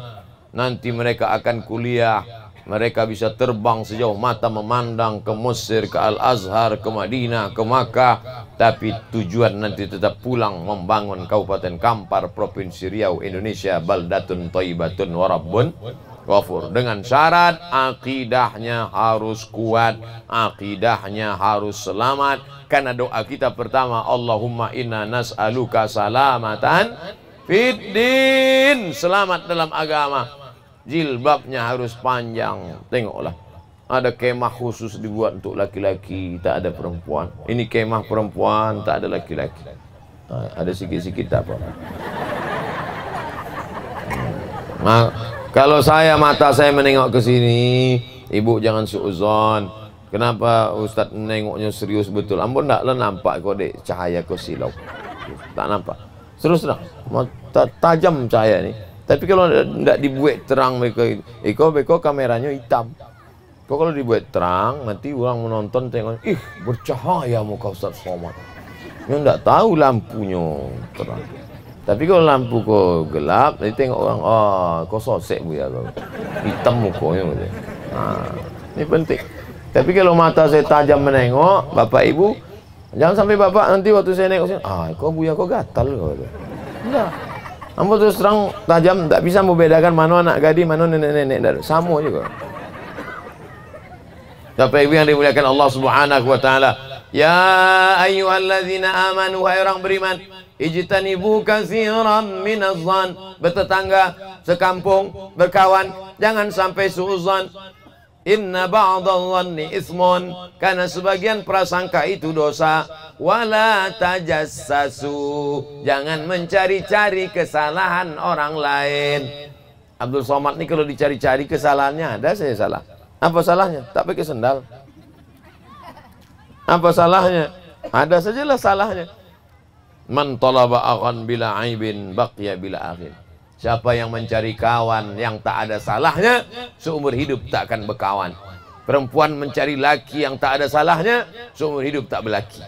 Nanti mereka akan kuliah, mereka bisa terbang sejauh mata memandang ke Mesir, ke Al-Azhar, ke Madinah, ke Makkah tapi tujuan nanti tetap pulang membangun Kabupaten Kampar, Provinsi Riau, Indonesia, Baldatun Toibatun Warabun, wafur Dengan syarat akidahnya harus kuat, akidahnya harus selamat. Karena doa kita pertama, Allahumma inna nas'aluka salamatan fiddin. Selamat dalam agama. Jilbabnya harus panjang. Tengoklah. Ada kemah khusus dibuat untuk laki-laki, tak ada perempuan. Ini kemah perempuan, tak ada laki-laki. ada sikit-sikit tak apa. Hmm. Nah, kalau saya mata saya menengok ke sini, ibu jangan suuzon. Kenapa Ustaz nengoknya serius betul? Ampun taklah nampak kok dek cahaya kau silau. Tak nampak. Terus dah. Mata tajam cahaya ni. Tapi kalau tidak dibuat terang mereka itu, eko beko kameranya hitam. Kok kalau dibuat terang, nanti orang menonton tengok, ih bercahaya muka Ustaz Somad. Dia tidak tahu lampunya terang. Tapi kalau lampu kau gelap, nanti tengok orang, oh ah, kau sosek bu ya kau. Hitam mukanya. Ya. Nah, ini penting. Tapi kalau mata saya tajam menengok, bapak ibu, jangan sampai bapak nanti waktu saya nengok sini, ah kau ya kau gatal kau. Enggak. Ambo terus terang tajam, tak bisa membedakan mana anak gadis, mana nenek-nenek. Sama juga. Bapak Ibu yang dimuliakan Allah Subhanahu wa taala. Ya ayyuhalladzina amanu wa orang beriman, ijtanibu katsiran minadh-dhann. Bertetangga, sekampung, berkawan, jangan sampai suuzon. Inna ni ismun karena sebagian prasangka itu dosa wala tajassasu jangan mencari-cari kesalahan orang lain Abdul Somad ni kalau dicari-cari kesalahannya ada saya salah Apa salahnya? Tak pakai sendal. Apa salahnya? Ada sajalah salahnya. Man talaba aghan bila aibin baqiya bila aghin. Siapa yang mencari kawan yang tak ada salahnya, seumur hidup tak akan berkawan. Perempuan mencari laki yang tak ada salahnya, seumur hidup tak berlaki.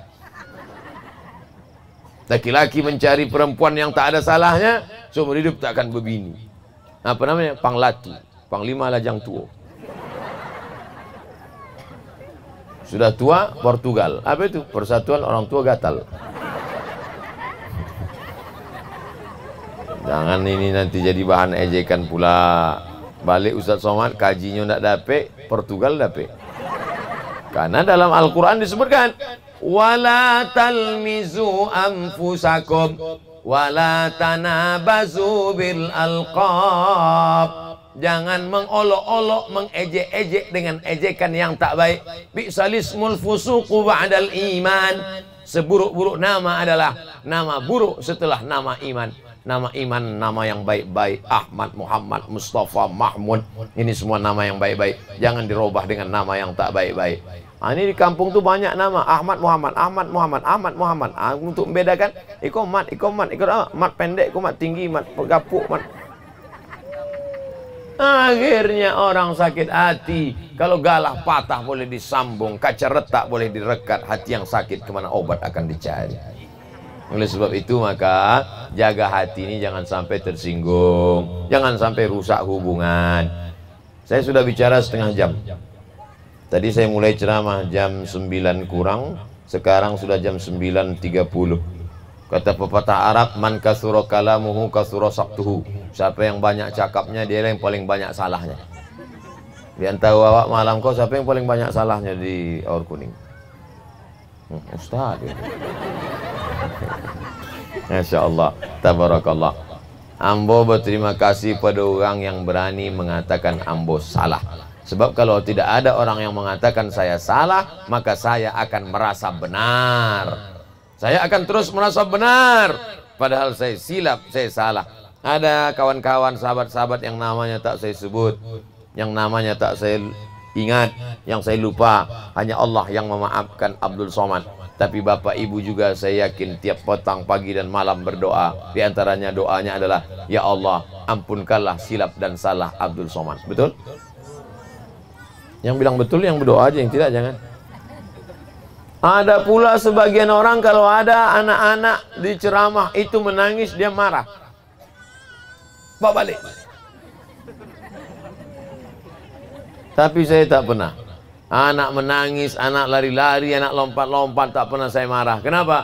Laki-laki mencari perempuan yang tak ada salahnya, seumur hidup tak akan berbini. Apa namanya? Panglati. Panglima lajang tua. Sudah tua Portugal. Apa itu? Persatuan orang tua gatal. Jangan ini nanti jadi bahan ejekan pula. Balik Ustaz Somad kajinya ndak dapat, Portugal dapat. Karena dalam Al-Qur'an disebutkan wala talmizu anfusakum wala tanabazu bil alqab Jangan mengolok-olok, mengejek-ejek dengan ejekan yang tak baik. Bi'salismul fusuku ba'dal iman. Seburuk-buruk nama adalah nama buruk setelah nama iman. Nama iman, nama yang baik-baik. Ahmad, Muhammad, Mustafa, Mahmud. Ini semua nama yang baik-baik. Jangan dirubah dengan nama yang tak baik-baik. Nah, ini di kampung tu banyak nama Ahmad Muhammad, Ahmad Muhammad, Ahmad Muhammad. Ah, untuk membedakan, ikomat, ikomat, ikomat, mat pendek, ikomat tinggi, mat gapuk, mat Akhirnya orang sakit hati. Kalau galah patah boleh disambung. Kaca retak boleh direkat. Hati yang sakit kemana obat akan dicari. Oleh sebab itu maka jaga hati ini jangan sampai tersinggung. Jangan sampai rusak hubungan. Saya sudah bicara setengah jam. Tadi saya mulai ceramah jam 9 kurang. Sekarang sudah jam 9.30. Kata pepatah Arab, man kasuro kalamuhu kasuro saktuhu. Siapa yang banyak cakapnya, dia yang paling banyak salahnya. Di antara awak malam kau, siapa yang paling banyak salahnya di Aur Kuning? Hmm, Ustaz. Ya. Masya Allah. Tabarakallah. Ambo berterima kasih pada orang yang berani mengatakan Ambo salah. Sebab kalau tidak ada orang yang mengatakan saya salah, maka saya akan merasa benar. Saya akan terus merasa benar. Padahal saya silap, saya salah. Ada kawan-kawan, sahabat-sahabat yang namanya tak saya sebut. Yang namanya tak saya ingat. Yang saya lupa. Hanya Allah yang memaafkan Abdul Somad. Tapi bapak ibu juga saya yakin tiap petang, pagi dan malam berdoa. Di antaranya doanya adalah, Ya Allah, ampunkanlah silap dan salah Abdul Somad. Betul? Yang bilang betul, yang berdoa aja, yang tidak jangan. Ada pula sebagian orang kalau ada anak-anak di ceramah itu menangis dia marah. Bawa balik. Tapi saya tak pernah. Anak menangis, anak lari-lari, anak lompat-lompat tak pernah saya marah. Kenapa?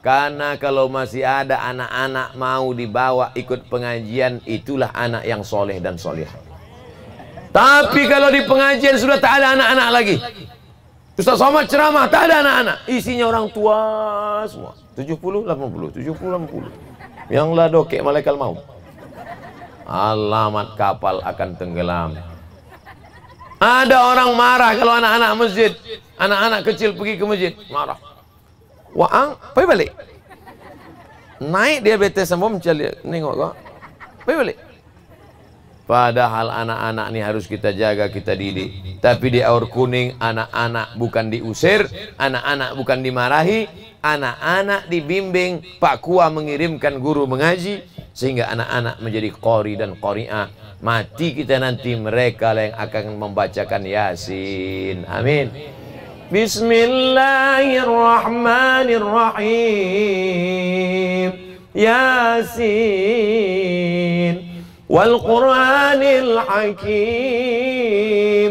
Karena kalau masih ada anak-anak mau dibawa ikut pengajian, itulah anak yang soleh dan soleh. Tapi kalau di pengajian sudah tak ada anak-anak lagi. Ustaz Somad ceramah, tak ada anak-anak. Isinya orang tua semua. 70, 80, 70, 80. Yang lah doke malaikat mau, Alamat kapal akan tenggelam. Ada orang marah kalau anak-anak masjid. Anak-anak kecil pergi ke masjid. Marah. Waang, pergi balik. Naik dia bete sambung, mencari, nengok kau. Pergi balik. Padahal anak-anak ini harus kita jaga, kita didik. Tapi di Aur Kuning, anak-anak bukan diusir, anak-anak bukan dimarahi, anak-anak dibimbing. Pak Kua mengirimkan guru mengaji, sehingga anak-anak menjadi kori dan koriah. Mati kita nanti mereka yang akan membacakan Yasin. Amin. Bismillahirrahmanirrahim. Yasin. والقرآن الحكيم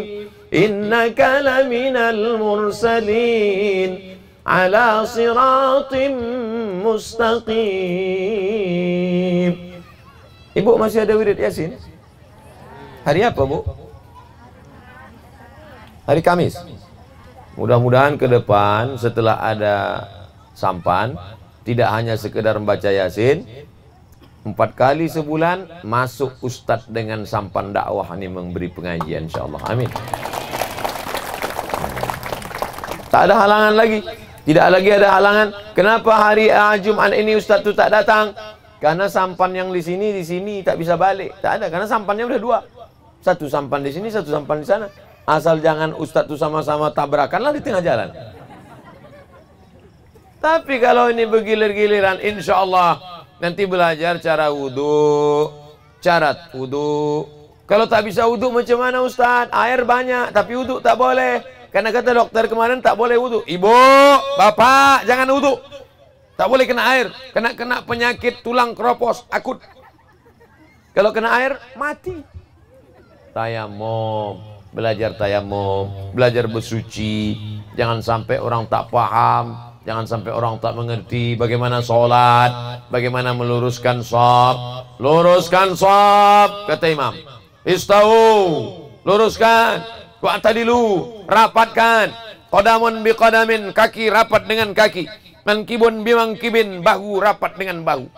إنك لمن المرسلين على صراط مستقيم Ibu masih ada wirid Yasin? Hari apa, Bu? Hari Kamis. Mudah-mudahan ke depan setelah ada sampan tidak hanya sekedar membaca Yasin, Empat kali sebulan masuk ustadz dengan sampan dakwah ini memberi pengajian insyaallah. Amin. Tak ada halangan lagi. Tidak lagi ada halangan. Kenapa hari ah, Jumat ini ustadz tu tak datang? Karena sampan yang di sini di sini tak bisa balik. Tak ada karena sampannya udah dua. Satu sampan di sini, satu sampan di sana. Asal jangan ustadz tu sama-sama tabrakanlah di tengah jalan. Tapi kalau ini bergilir-giliran, insya Allah Nanti belajar cara wudhu, syarat wudhu. Kalau tak bisa wudhu macam mana Ustaz? Air banyak tapi wudhu tak boleh. Karena kata dokter kemarin tak boleh wudhu. Ibu, bapak jangan wudhu. Tak boleh kena air. Kena kena penyakit tulang keropos akut. Kalau kena air mati. Tayamum, belajar tayamum, belajar bersuci. Jangan sampai orang tak paham, Jangan sampai orang tak mengerti bagaimana sholat, bagaimana meluruskan sholat. Luruskan sholat, kata imam. Istau, luruskan. Ku'atadilu, rapatkan. Kodamun kodamin, kaki rapat dengan kaki. Mankibun bimangkibin, bahu rapat dengan bahu.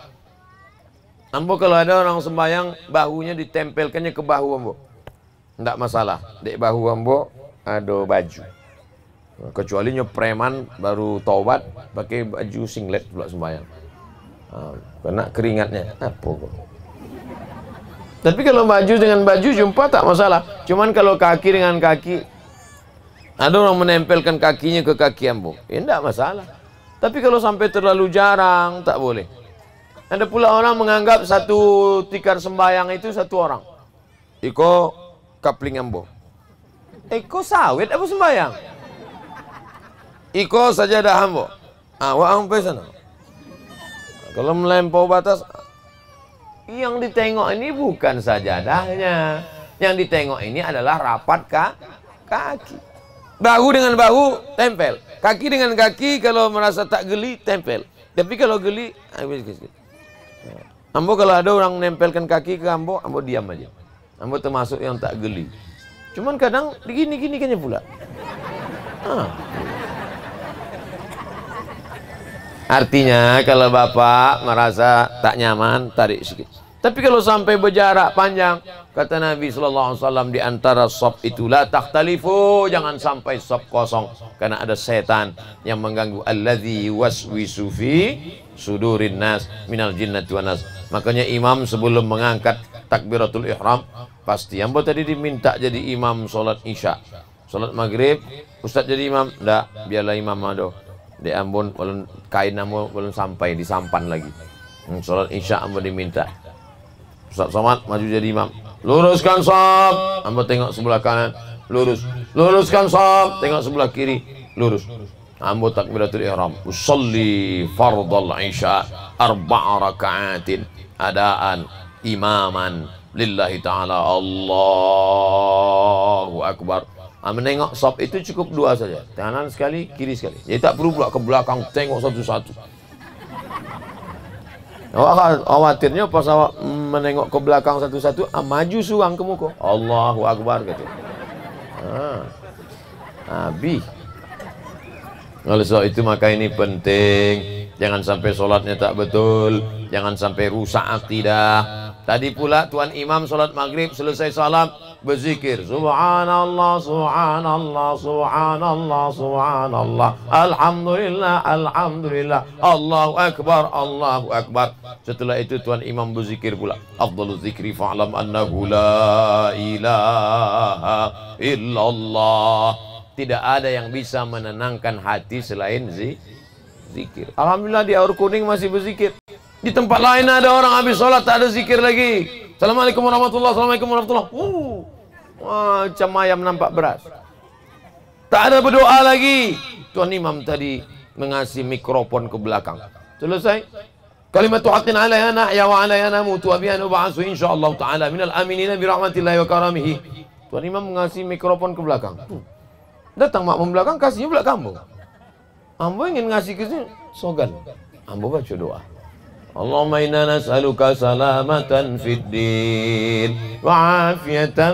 Ambo kalau ada orang sembahyang, bahunya ditempelkannya ke bahu ambo. Tidak masalah. Dek bahu ambo, ada baju kecuali nyopreman preman baru tobat pakai baju singlet pula sembahyang karena ah, kena keringatnya apa kok tapi kalau baju dengan baju jumpa tak masalah cuman kalau kaki dengan kaki ada orang menempelkan kakinya ke kaki ambo ya tidak masalah tapi kalau sampai terlalu jarang tak boleh ada pula orang menganggap satu tikar sembahyang itu satu orang Iko kapling ambo Iko sawit apa sembahyang? Iko saja dah hambo. Ah, ampe sana. Kalau melampau batas, yang ditengok ini bukan sajadahnya. Yang ditengok ini adalah rapat ka, kaki. Bahu dengan bahu, tempel. Kaki dengan kaki, kalau merasa tak geli, tempel. Tapi kalau geli, ah, ambo kalau ada orang nempelkan kaki ke ambo, ambo diam aja. Ambo termasuk yang tak geli. Cuman kadang gini-gini kayaknya pula. Ah. Artinya kalau bapak merasa tak nyaman, tarik sedikit. Tapi kalau sampai berjarak panjang, kata Nabi Shallallahu Alaihi Wasallam di antara sop itulah takhtalifu, jangan sampai sop kosong, karena ada setan yang mengganggu. Alladhi waswi sufi sudurin nas minal jinnati wanas. Makanya imam sebelum mengangkat takbiratul ihram, pasti yang buat tadi diminta jadi imam sholat isya. Sholat maghrib, ustaz jadi imam? Tidak, biarlah imam Madoh di Ambon belum kain namu belum sampai di sampan lagi hmm, sholat isya ambo diminta Ustaz Somad maju jadi imam luruskan sob ambo tengok sebelah kanan lurus luruskan sob tengok sebelah kiri lurus ambo takbiratul ihram usalli fardal isya arba'a raka'atin adaan imaman lillahi ta'ala Allahu akbar Nah, menengok sop itu cukup dua saja. Kanan sekali, kiri sekali. Jadi tak perlu pula ke belakang tengok satu-satu. Awak Khawatirnya pas awak menengok ke belakang satu-satu, ah, maju suang ke muka. Allahu Akbar gitu. Ah. Habis. Oleh sebab itu maka ini penting. Jangan sampai sholatnya tak betul. Jangan sampai rusak tidak. Tadi pula Tuan Imam sholat maghrib selesai salam berzikir subhanallah subhanallah subhanallah subhanallah alhamdulillah alhamdulillah Allahu akbar Allahu akbar setelah itu tuan imam berzikir pula afdhalu zikri fa'lam annahu la ilaha illallah tidak ada yang bisa menenangkan hati selain zikir alhamdulillah di aur kuning masih berzikir di tempat lain ada orang habis sholat tak ada zikir lagi Assalamualaikum warahmatullahi wabarakatuh. warahmatullahi Wuh. Macam ayam nampak beras Tak ada berdoa lagi Tuan Imam tadi Mengasih mikrofon ke belakang Selesai Kalimat tu'atin alayana Ya wa alayana mutu Abiyan uba'asu insyaAllah ta'ala Minal aminina birahmatillahi wa karamihi Tuan Imam mengasih mikrofon ke belakang hmm. Datang makmum belakang Kasihnya belakang Ambo Ambo ingin ngasih ke sini Sogan Ambo baca doa اللهم إنا نسألك سلامة في الدين وعافية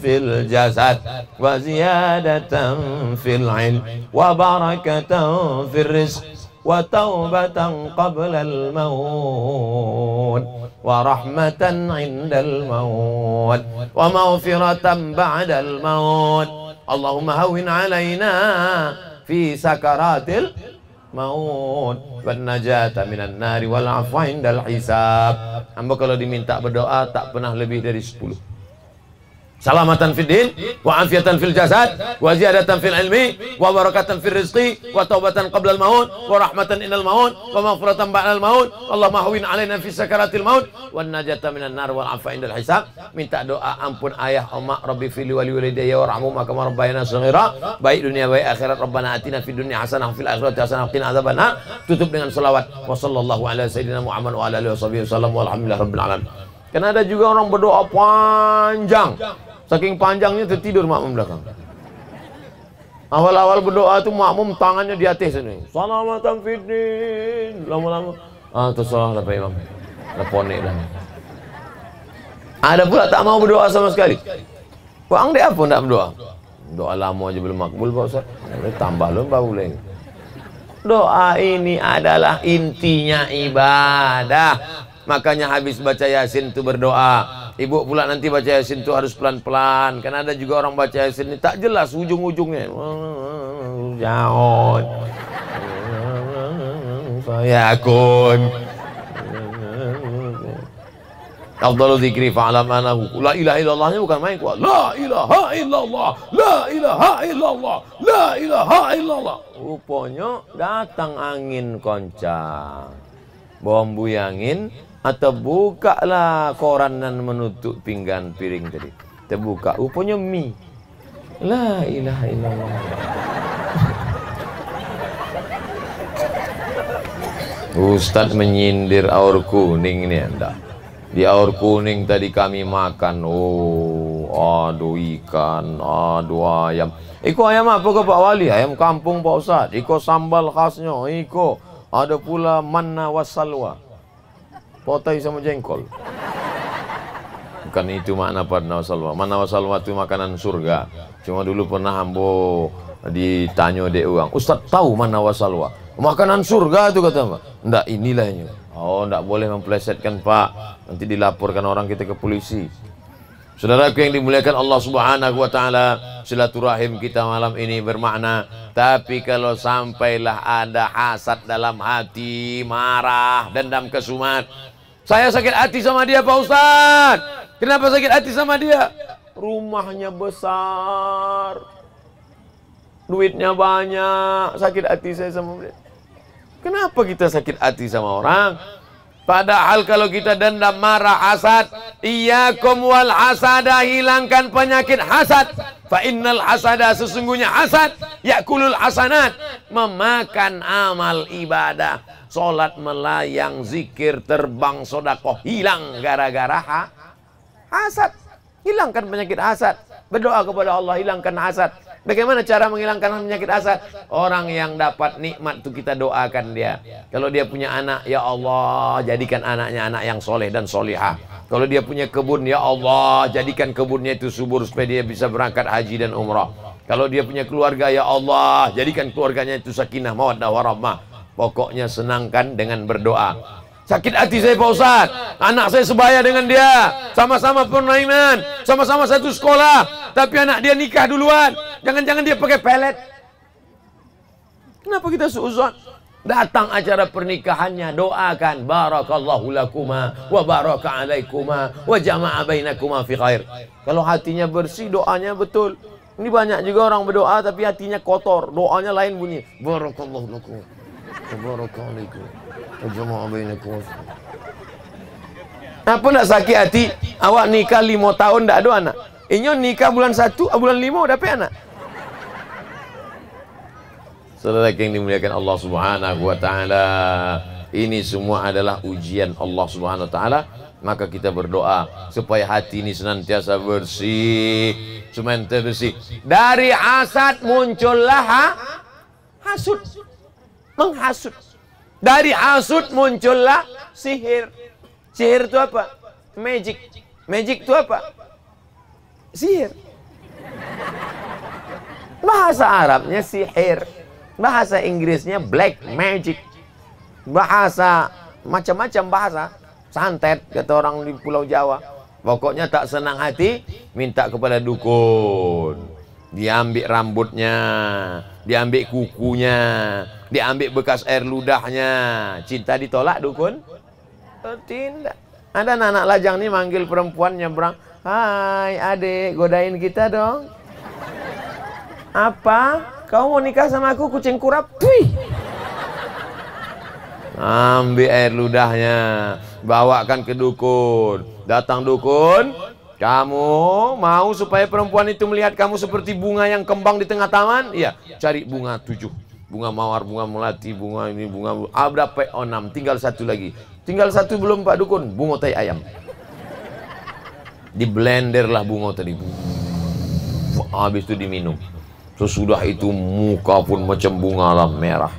في الجسد وزيادة في العلم وبركة في الرزق وتوبة قبل الموت ورحمة عند الموت ومغفرة بعد الموت اللهم هون علينا في سكرات الموت maut wan najata minan nari wal afwa indal hisab. Hamba kalau diminta berdoa tak pernah lebih dari 10. Salamatan fid din, wa afiatan fil jasad, wa ziyadatan fil ilmi, wa barakatan fil rizqi, wa taubatan qabla al-maut, wa rahmatan inal maut, wa maghfiratan ba'da al-maut. Allahumma hawin alaina fi sakaratil maut Wa najata minan nar wal afa indal hisab. Minta doa ampun ayah, omak, rabbi fili wali walidayya ya warhamhuma kama rabbayana shaghira. Baik dunia baik akhirat. Rabbana atina fid dunya hasanah fil akhirati hasanah qina adzabannar. Tutup dengan selawat. Wa sallallahu ala sayyidina Muhammad wa ala alihi wasallam walhamdulillahi rabbil alamin. Karena ada juga orang berdoa panjang. Saking panjangnya tertidur makmum belakang. Awal-awal berdoa tuh makmum tangannya di atas ini. Salamatan fiddin. Lama-lama. Ah, terserah lah Pak Imam. Leponek dah. Ada pula tak mau berdoa sama sekali. Kok ang dia apa nak berdoa? Doa lama aja belum makbul Pak Ustaz. Tambah lu baru boleh. Doa ini adalah intinya ibadah. Makanya habis baca Yasin itu berdoa. Ibu pula nanti baca Yasin itu iya. harus pelan-pelan. Karena ada juga orang baca Yasin ini tak jelas ujung-ujungnya. Jauh. Saya akun. Afdalu zikri fa'alam anahu. La ilaha illallahnya bukan main kuat. La ilaha illallah. La ilaha illallah. La ilaha illallah. Rupanya datang angin koncang. Bom buyangin atau buka lah koran dan menutup pinggan piring tadi. Terbuka. Rupanya mie. La ilaha illallah. Ustaz menyindir aur kuning ini anda. Di aur kuning tadi kami makan. Oh, aduh ikan, aduh ayam. Iko ayam apa ke Pak Wali? Ayam kampung Pak Ustaz. Iko sambal khasnya. Iko ada pula manna wasalwa potai sama jengkol. Bukan itu makna padna salwa. Mana salwa itu makanan surga. Cuma dulu pernah ambo ditanya dek uang Ustaz tahu mana wasalwa? Makanan surga itu kata Pak. Ndak inilahnya. Oh, ndak boleh memplesetkan Pak. Nanti dilaporkan orang kita ke polisi. Saudaraku yang dimuliakan Allah Subhanahu wa taala, silaturahim kita malam ini bermakna, tapi kalau sampailah ada hasad dalam hati, marah, dendam kesumat, saya sakit hati sama dia Pak Ustadz. Kenapa sakit hati sama dia? Rumahnya besar. Duitnya banyak. Sakit hati saya sama dia. Kenapa kita sakit hati sama orang? Padahal kalau kita dendam marah hasad, iyyakum wal hasada hilangkan penyakit hasad. Fa innal hasada sesungguhnya hasad yakulul hasanat memakan amal ibadah. Sholat melayang, zikir, terbang, sodakoh. Hilang gara-gara ha? hasad. Hilangkan penyakit hasad. Berdoa kepada Allah, hilangkan hasad. Bagaimana cara menghilangkan penyakit hasad? Orang yang dapat nikmat itu kita doakan dia. Kalau dia punya anak, ya Allah, jadikan anaknya anak yang soleh dan solehah. Kalau dia punya kebun, ya Allah, jadikan kebunnya itu subur supaya dia bisa berangkat haji dan umrah. Kalau dia punya keluarga, ya Allah, jadikan keluarganya itu sakinah, mawaddah, warahmah. Pokoknya senangkan dengan berdoa. Sakit hati saya Pak Ustaz. Anak saya sebaya dengan dia. Sama-sama permainan. Sama-sama satu sekolah. Tapi anak dia nikah duluan. Jangan-jangan dia pakai pelet. Kenapa kita seuzon? Datang acara pernikahannya, doakan barakallahu lakuma wa baraka alaikuma wa jama'a bainakuma fi khair. Kalau hatinya bersih, doanya betul. Ini banyak juga orang berdoa tapi hatinya kotor, doanya lain bunyi. Barakallahu lakuma. Tabarak alaikum. Jama'a bainakum. Apa nak sakit hati? Awak nikah lima tahun tak ada anak. Inyo nikah bulan satu, ah, bulan lima dapat anak. Saudara yang dimuliakan Allah Subhanahu wa taala. Ini semua adalah ujian Allah Subhanahu wa taala. Maka kita berdoa supaya hati ini senantiasa bersih, senantiasa bersih. Dari asad muncullah ha? hasud menghasut. Dari hasut muncullah sihir. Sihir itu apa? Magic. Magic itu apa? Sihir. Bahasa Arabnya sihir. Bahasa Inggrisnya black magic. Bahasa macam-macam bahasa. Santet kata orang di Pulau Jawa. Pokoknya tak senang hati, minta kepada dukun. Diambil rambutnya, diambil kukunya, diambil bekas air ludahnya. Cinta ditolak dukun? Oh, tidak. Ada anak lajang nih manggil perempuan nyebrang. Hai adik, godain kita dong. Apa? Kau mau nikah sama aku kucing kurap? Wih. Ambil air ludahnya. Bawakan ke dukun. Datang dukun. Kamu mau supaya perempuan itu melihat kamu seperti bunga yang kembang di tengah taman? Iya, cari bunga tujuh bunga mawar, bunga melati, bunga ini, bunga abra ah, berapa? Oh, enam, tinggal satu lagi. Tinggal satu belum Pak Dukun, bunga tai ayam. Di blender lah bunga tadi. Habis itu diminum. Sesudah itu muka pun macam bunga lah merah.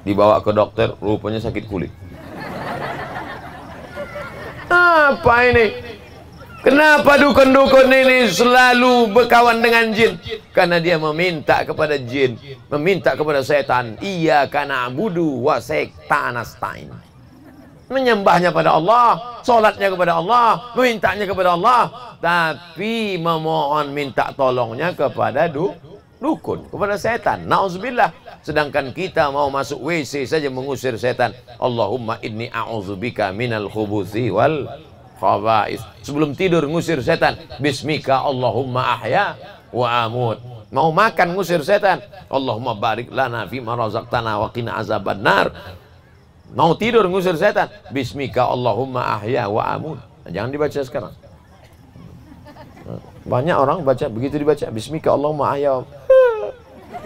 Dibawa ke dokter, rupanya sakit kulit. Apa ini? Kenapa dukun-dukun ini selalu berkawan dengan jin? Karena dia meminta kepada jin, meminta kepada setan. Iya karena budu wa sektanastain. Menyembahnya pada Allah, solatnya kepada Allah, memintanya kepada Allah, tapi memohon minta tolongnya kepada du dukun, kepada setan. Nauzubillah. Sedangkan kita mau masuk WC saja mengusir setan. Allahumma inni a'udzubika minal khubuthi wal khabais. Sebelum tidur ngusir setan. Bismika Allahumma ahya wa amut. Mau makan ngusir setan. Allahumma barik lana fima razaqtana wa qina azaban nar. Mau tidur ngusir setan. Bismika Allahumma ahya wa amut. Nah, jangan dibaca sekarang. Banyak orang baca begitu dibaca Bismika Allahumma ahya.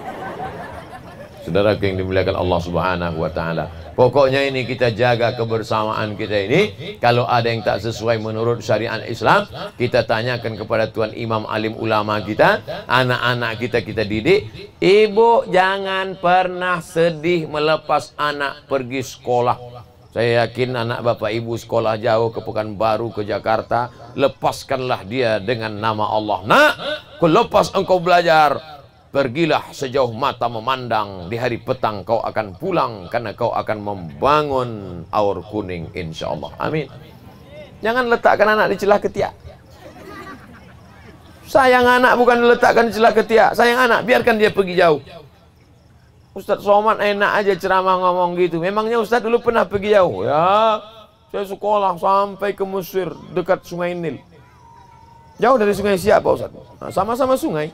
Saudara yang dimuliakan Allah Subhanahu wa taala. Pokoknya ini kita jaga kebersamaan kita ini. Kalau ada yang tak sesuai menurut syariat Islam, kita tanyakan kepada Tuan Imam Alim Ulama kita, anak-anak kita kita didik. Ibu jangan pernah sedih melepas anak pergi sekolah. Saya yakin anak bapak ibu sekolah jauh ke baru ke Jakarta, lepaskanlah dia dengan nama Allah. Nak, lepas engkau belajar, Pergilah sejauh mata memandang, di hari petang kau akan pulang karena kau akan membangun aur kuning insya Allah. Amin. Jangan letakkan anak di celah ketiak. Sayang anak bukan letakkan celah ketiak. Sayang anak, biarkan dia pergi jauh. Ustaz Somad enak aja ceramah ngomong gitu. Memangnya Ustaz dulu pernah pergi jauh? Ya, saya sekolah sampai ke Mesir, dekat sungai Nil. Jauh dari sungai siapa Ustadz? Nah, sama-sama nah, sungai.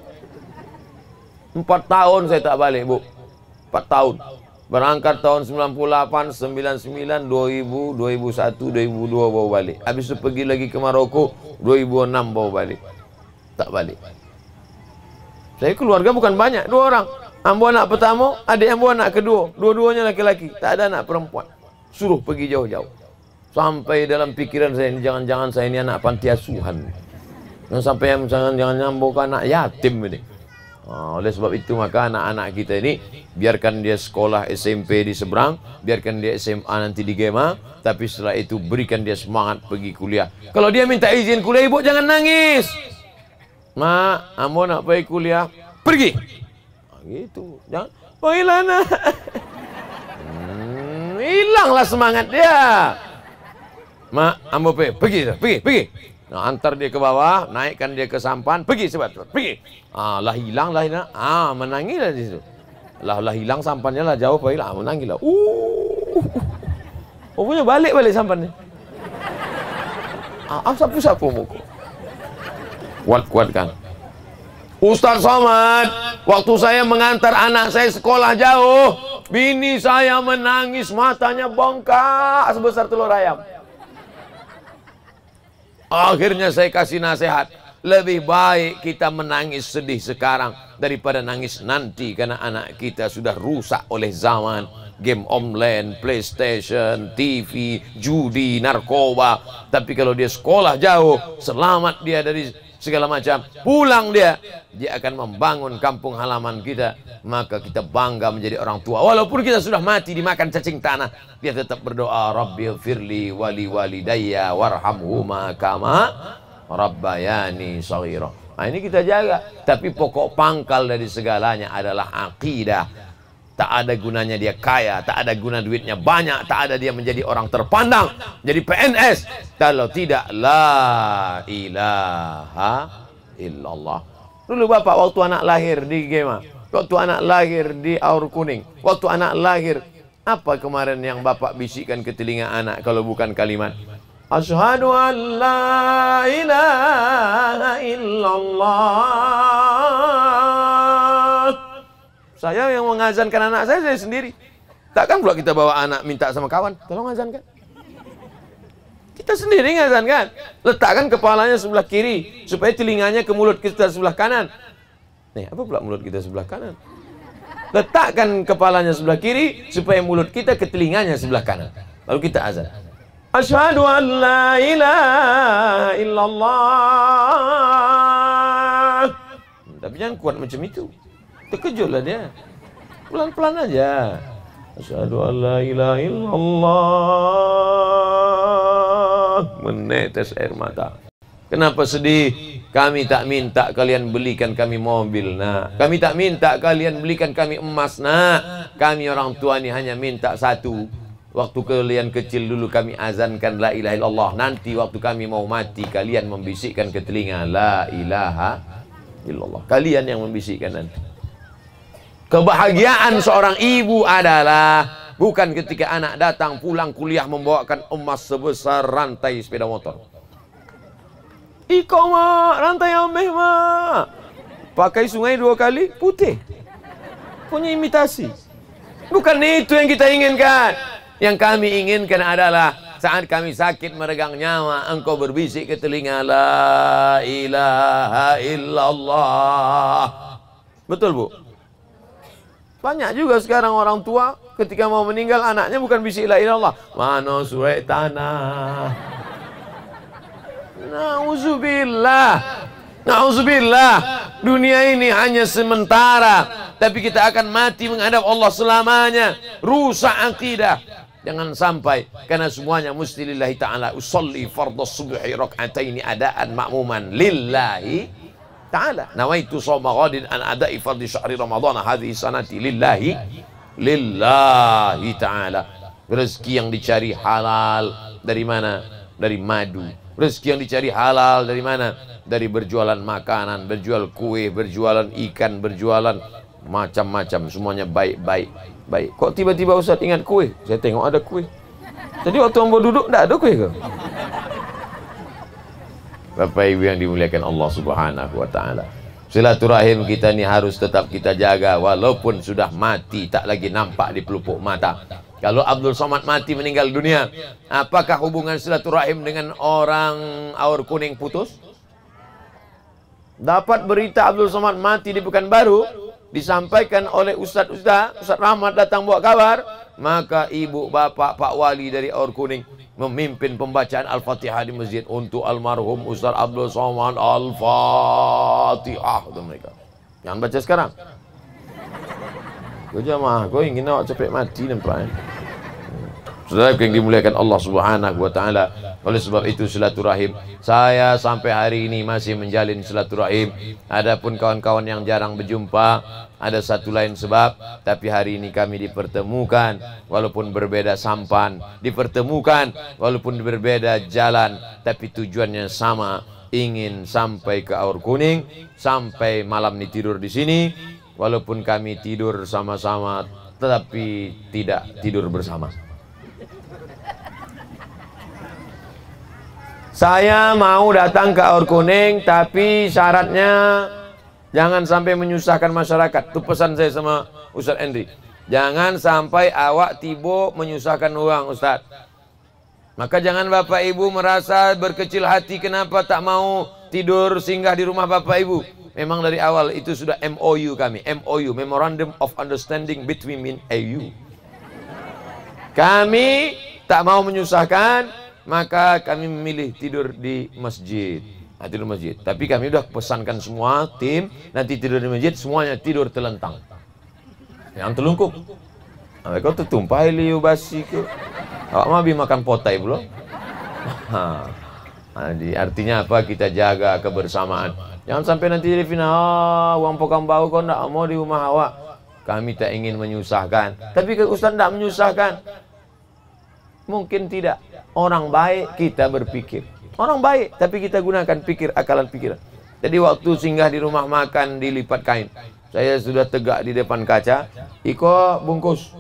Empat tahun saya tak balik, Bu. Empat tahun. Berangkat tahun 98, 99, 2000, 2001, 2002 bawa balik. Habis itu pergi lagi ke Maroko, 2006 bawa balik. Tak balik. Saya keluarga bukan banyak, dua orang. Ambo anak pertama, adik ambo anak kedua. Dua-duanya laki-laki, tak ada anak perempuan. Suruh pergi jauh-jauh. Sampai dalam pikiran saya, ini jangan-jangan saya ini anak panti asuhan. Jangan sampai yang jangan-jangan ambo anak yatim ini. Ah, oleh sebab itu maka anak-anak kita ini biarkan dia sekolah SMP di seberang, biarkan dia SMA nanti di Gema, tapi setelah itu berikan dia semangat pergi kuliah. Kalau dia minta izin kuliah, ibu jangan nangis. Mak, ambo nak pergi kuliah, pergi. Ah, gitu, jangan. Oh hmm, hilanglah semangat dia. Mak, ambo pergi, pergi, pergi, pergi. Nah, antar dia ke bawah, naikkan dia ke sampan, pergi cepat, cepat, pergi. Ah, lah hilang, lah hilang. Ah, lah di situ. Lah, lah hilang sampannya lah jauh, pergi lah, ah, menangis lah Uh, punya balik balik sampannya. Ah, sapu sapu muku. Kuat kuat kan. Ustaz Somad, waktu saya mengantar anak saya sekolah jauh, bini saya menangis matanya bongkak sebesar telur ayam. Akhirnya saya kasih nasihat. Lebih baik kita menangis sedih sekarang daripada nangis nanti karena anak kita sudah rusak oleh zaman. Game online, PlayStation, TV, judi, narkoba. Tapi kalau dia sekolah jauh, selamat dia dari segala macam. Pulang dia, dia akan membangun kampung halaman kita. Maka kita bangga menjadi orang tua. Walaupun kita sudah mati dimakan cacing tanah, dia tetap berdoa, Rabbi firli wali wali daya warhamhuma kama rabbayani sawiro Nah, ini kita jaga. Tapi pokok pangkal dari segalanya adalah aqidah Tak ada gunanya dia kaya, tak ada guna duitnya banyak, tak ada dia menjadi orang terpandang, jadi PNS. Kalau tidak, la ilaha illallah. Lalu bapak waktu anak lahir di Gema, waktu anak lahir di Aur Kuning, waktu anak lahir, apa kemarin yang bapak bisikkan ke telinga anak kalau bukan kalimat? Ashadu an la ilaha illallah saya yang mengazankan anak saya, saya sendiri. Takkan pula kita bawa anak minta sama kawan, tolong azankan. Kita sendiri ngazankan. Letakkan kepalanya sebelah kiri, supaya telinganya ke mulut kita sebelah kanan. Nih, apa pula mulut kita sebelah kanan? Letakkan kepalanya sebelah kiri, supaya mulut kita ke telinganya sebelah kanan. Lalu kita azan. Asyhadu an la ilaha illallah. Tapi jangan kuat macam itu. Terkejut lah dia. Pelan-pelan aja. Asyhadu an la ilaha illallah. Menetes air mata. Kenapa sedih? Kami tak minta kalian belikan kami mobil, nak. Kami tak minta kalian belikan kami emas, nak. Kami orang tua ini hanya minta satu. Waktu kalian kecil dulu kami azankan la ilaha illallah. Nanti waktu kami mau mati kalian membisikkan ke telinga la ilaha illallah. Kalian yang membisikkan nanti. Kebahagiaan seorang ibu adalah bukan ketika anak datang pulang kuliah membawakan emas sebesar rantai sepeda motor. Iko ma, rantai ameh ma. Pakai sungai dua kali, putih. Punya imitasi. Bukan itu yang kita inginkan. Yang kami inginkan adalah saat kami sakit meregang nyawa, engkau berbisik ke telinga, La ilaha illallah. Betul, Bu? Banyak juga sekarang orang tua ketika mau meninggal anaknya bukan bisa ilah ilallah. Mano suai tanah. Nauzubillah. Nauzubillah. Dunia ini hanya sementara. Tapi kita akan mati menghadap Allah selamanya. Rusak akidah. Jangan sampai karena semuanya mesti lillahi ta'ala usalli fardas subuhi rak'ataini adaan ma'muman lillahi taala nawaitu shauma ghadin an ada'i fardhi syahri ramadhana hadhihi sanati lillahi lillahi taala rezeki yang dicari halal dari mana dari madu rezeki yang dicari halal dari mana dari berjualan makanan berjual kue berjualan ikan berjualan macam-macam semuanya baik-baik baik kok tiba-tiba Ustaz ingat kue saya tengok ada kue tadi waktu hamba duduk tidak ada kue ke Bapak Ibu yang dimuliakan Allah Subhanahu wa taala. Silaturahim kita ini harus tetap kita jaga walaupun sudah mati tak lagi nampak di pelupuk mata. Kalau Abdul Somad mati meninggal dunia, apakah hubungan silaturahim dengan orang Aur Kuning putus? Dapat berita Abdul Somad mati di Pekanbaru, disampaikan oleh Ustaz Ustaz, Ustaz Rahmat datang buat kabar, maka ibu, bapak, Pak Wali dari Aur Kuning memimpin pembacaan Al-Fatihah di masjid untuk almarhum Ustaz Abdul Somad Al-Fatihah mereka. Jangan baca sekarang. Kau jamaah, kau ingin awak cepet mati nampaknya. Eh? Saudara yang dimuliakan Allah Subhanahu wa taala. Oleh sebab itu silaturahim saya sampai hari ini masih menjalin silaturahim. Adapun kawan-kawan yang jarang berjumpa, ada satu lain sebab tapi hari ini kami dipertemukan walaupun berbeda sampan dipertemukan walaupun berbeda jalan tapi tujuannya sama ingin sampai ke Aur Kuning sampai malam ini tidur di sini walaupun kami tidur sama-sama tetapi tidak tidur bersama saya mau datang ke Aur Kuning tapi syaratnya Jangan sampai menyusahkan masyarakat. Itu pesan saya sama Ustaz Endri. Jangan sampai awak tibo menyusahkan orang Ustaz. Maka jangan Bapak Ibu merasa berkecil hati kenapa tak mau tidur singgah di rumah Bapak Ibu. Memang dari awal itu sudah MOU kami. MOU, Memorandum of Understanding Between Me and you. Kami tak mau menyusahkan, maka kami memilih tidur di masjid nah, tidur masjid. Tapi kami sudah pesankan semua tim nanti tidur di masjid semuanya tidur telentang. Yang telungkup. Nah, kau tertumpah liu basi ke. Awak mah makan potai belum? Jadi artinya apa? Kita jaga kebersamaan. Jangan sampai nanti jadi final. Ah, oh, uang pokok bau kau tidak mau di rumah awak. Kami tak ingin menyusahkan. Tapi ke Ustaz tidak menyusahkan. Mungkin tidak. Orang baik kita berpikir. Orang baik, tapi kita gunakan pikir akalan pikiran. Jadi waktu singgah di rumah makan dilipat kain. Saya sudah tegak di depan kaca. Iko bungkus.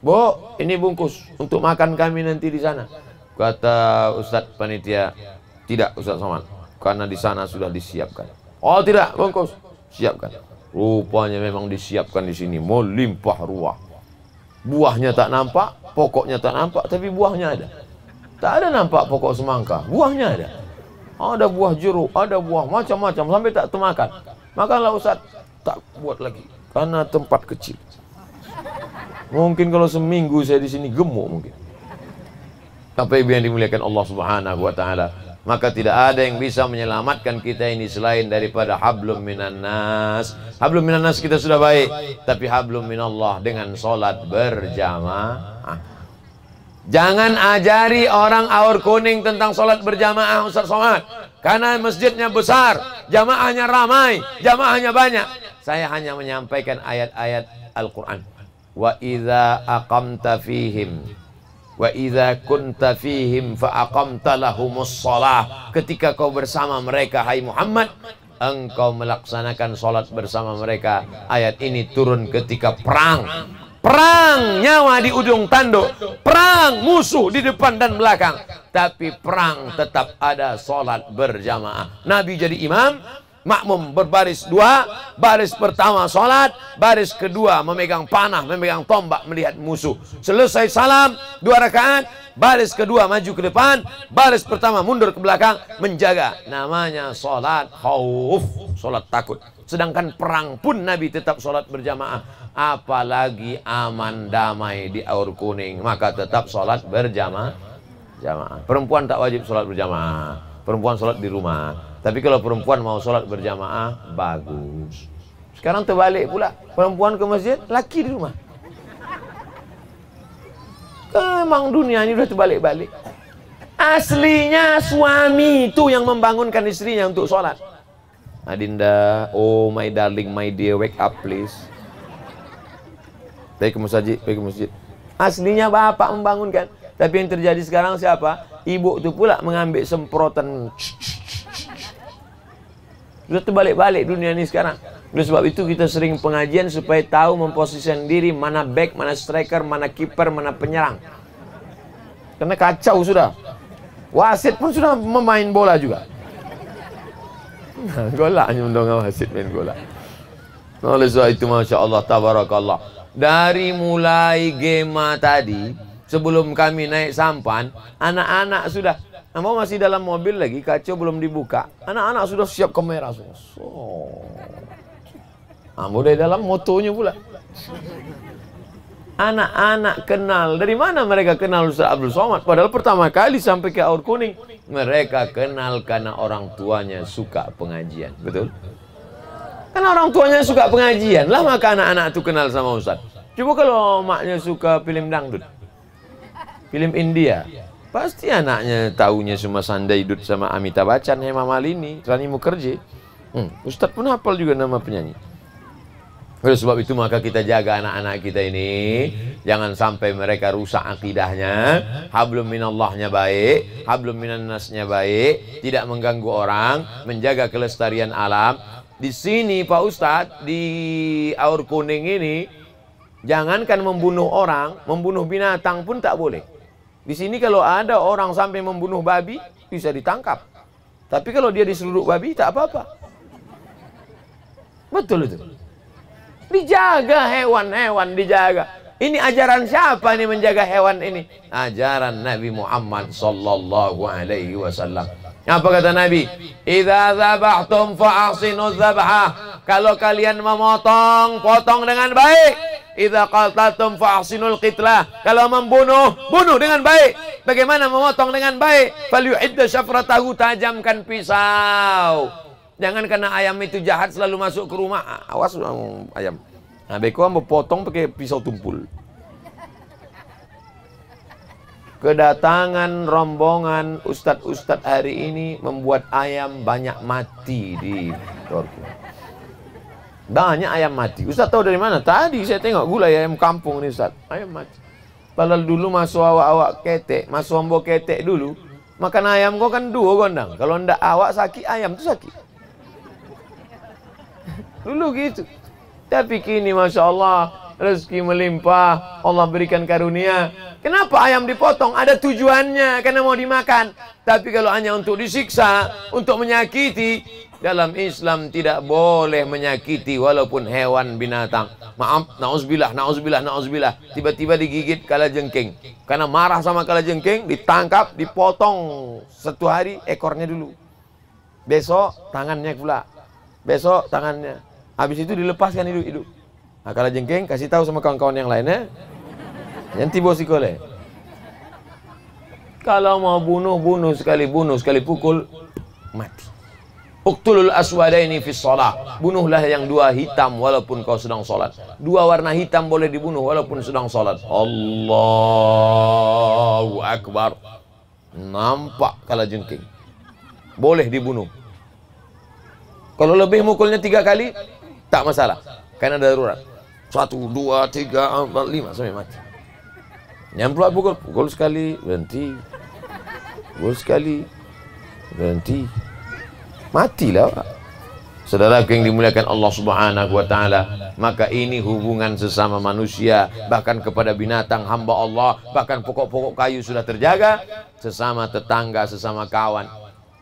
Bu, ini bungkus untuk makan kami nanti di sana. Kata Ustadz Panitia, tidak Ustadz Soman, Karena di sana sudah disiapkan. Oh tidak, bungkus. Siapkan. Rupanya memang disiapkan di sini. Melimpah ruah. Buahnya tak nampak, pokoknya tak nampak, tapi buahnya ada. Tak ada nampak pokok semangka. Buahnya ada. Ada buah jeruk, ada buah macam-macam sampai tak termakan. Makanlah Ustaz tak buat lagi karena tempat kecil. Mungkin kalau seminggu saya di sini gemuk mungkin. Tapi yang dimuliakan Allah Subhanahu wa taala, maka tidak ada yang bisa menyelamatkan kita ini selain daripada hablum minan nas. Hablum minan nas kita sudah baik, tapi hablum minallah dengan salat berjamaah. Jangan ajari orang aur kuning tentang sholat berjamaah Ustaz Somad. Karena masjidnya besar, jamaahnya ramai, jamaahnya banyak. Saya hanya menyampaikan ayat-ayat Al-Quran. Wa idza aqamta fihim wa idza kunta fihim fa aqamta lahumus sholah. Ketika kau bersama mereka hai Muhammad, engkau melaksanakan sholat bersama mereka. Ayat ini turun ketika perang Perang nyawa di ujung tanduk. Perang musuh di depan dan belakang. Tapi perang tetap ada solat berjamaah. Nabi jadi imam, makmum berbaris dua, baris pertama solat, baris kedua memegang panah, memegang tombak melihat musuh. Selesai salam, dua rakaat, baris kedua maju ke depan, baris pertama mundur ke belakang, menjaga. Namanya solat khawuf, solat takut. Sedangkan perang pun Nabi tetap solat berjamaah apalagi aman damai di aur kuning maka tetap sholat berjamaah jamaah perempuan tak wajib sholat berjamaah perempuan sholat di rumah tapi kalau perempuan mau sholat berjamaah bagus sekarang terbalik pula perempuan ke masjid laki di rumah emang dunia ini udah terbalik-balik aslinya suami itu yang membangunkan istrinya untuk sholat Adinda, oh my darling, my dear, wake up please pergi ke masjid, pergi ke masjid. Aslinya bapak membangunkan. Tapi yang terjadi sekarang siapa? Ibu itu pula mengambil semprotan. Sudah terbalik-balik dunia ini sekarang. Oleh sebab itu kita sering pengajian supaya tahu memposisikan diri mana back, mana striker, mana kiper, mana penyerang. Karena kacau sudah. Wasit pun sudah memain bola juga. Nah, golaknya mendongak wasit main bola. Oleh sebab itu Masya Allah, Tabarakallah. Dari mulai gema tadi, sebelum kami naik sampan, anak-anak sudah Nama masih dalam mobil lagi, kaca belum dibuka. Anak-anak sudah siap kamera So. Ambo ah, dari dalam motonya pula. Anak-anak kenal. Dari mana mereka kenal Ustaz Abdul Somad? Padahal pertama kali sampai ke Aur Kuning. Mereka kenal karena orang tuanya suka pengajian. Betul? Kan orang tuanya suka pengajian. Lah maka anak-anak itu kenal sama Ustadz. Coba kalau maknya suka film dangdut. Film India. Pasti anaknya taunya cuma Sandai Dut sama Amita Bacan, Hema Malini, Rani Mukerji. Hmm, Ustaz pun hafal juga nama penyanyi. Oleh sebab itu maka kita jaga anak-anak kita ini jangan sampai mereka rusak akidahnya, hablum minallahnya baik, hablum minannasnya baik, tidak mengganggu orang, menjaga kelestarian alam, di sini Pak Ustadz, di Aur Kuning ini, jangankan membunuh orang, membunuh binatang pun tak boleh. Di sini kalau ada orang sampai membunuh babi, bisa ditangkap. Tapi kalau dia diseruduk babi, tak apa-apa. Betul itu. Dijaga hewan-hewan, dijaga. Ini ajaran siapa nih menjaga hewan ini? Ajaran Nabi Muhammad sallallahu alaihi wasallam. Apa kata Nabi? Idza zabahtum fa'asinu zabah. Kalau kalian memotong, potong dengan baik. Idza qaltatum fa'asinul qitlah. Kalau membunuh, bunuh dengan baik. Bagaimana memotong dengan baik? Falyuhidda syafratahu tajamkan pisau. Jangan karena ayam itu jahat selalu masuk ke rumah. Awas ayam. Nah, beko potong pakai pisau tumpul. Kedatangan rombongan ustadz-ustadz hari ini membuat ayam banyak mati di Turki. Banyak ayam mati. Ustaz tahu dari mana? Tadi saya tengok gula ya, ayam kampung ini Ustaz. Ayam mati. Padahal dulu masuk awak-awak ketek, masuk ombo ketek dulu. Makan ayam kau kan dua gondang. Kalau ndak awak sakit, ayam tu sakit. Dulu gitu. Tapi kini Masya Allah rezeki melimpah, Allah berikan karunia. Kenapa ayam dipotong? Ada tujuannya, karena mau dimakan. Tapi kalau hanya untuk disiksa, untuk menyakiti, dalam Islam tidak boleh menyakiti walaupun hewan binatang. Maaf, nausbilah, nausbilah, nausbilah. Tiba-tiba digigit kala jengking. Karena marah sama kala jengking, ditangkap, dipotong satu hari ekornya dulu. Besok tangannya pula. Besok tangannya. Habis itu dilepaskan hidup-hidup. Nah, kalau jengking kasih tahu sama kawan-kawan yang lainnya. Nanti bos ikole. Kalau mau bunuh bunuh sekali bunuh sekali pukul mati. Uktulul aswadaini fi sholat. Bunuhlah yang dua hitam walaupun kau sedang sholat. Dua warna hitam boleh dibunuh walaupun sedang sholat. Allahu akbar. Nampak kalau jengking. Boleh dibunuh. Kalau lebih mukulnya tiga kali, tak masalah. Karena darurat. Satu, dua, tiga, empat, lima sampai mati. Nyamplak pukul, pukul sekali, berhenti. Pukul sekali, berhenti. Matilah Pak. Saudara yang dimuliakan Allah Subhanahu wa taala, maka ini hubungan sesama manusia, bahkan kepada binatang hamba Allah, bahkan pokok-pokok kayu sudah terjaga, sesama tetangga, sesama kawan.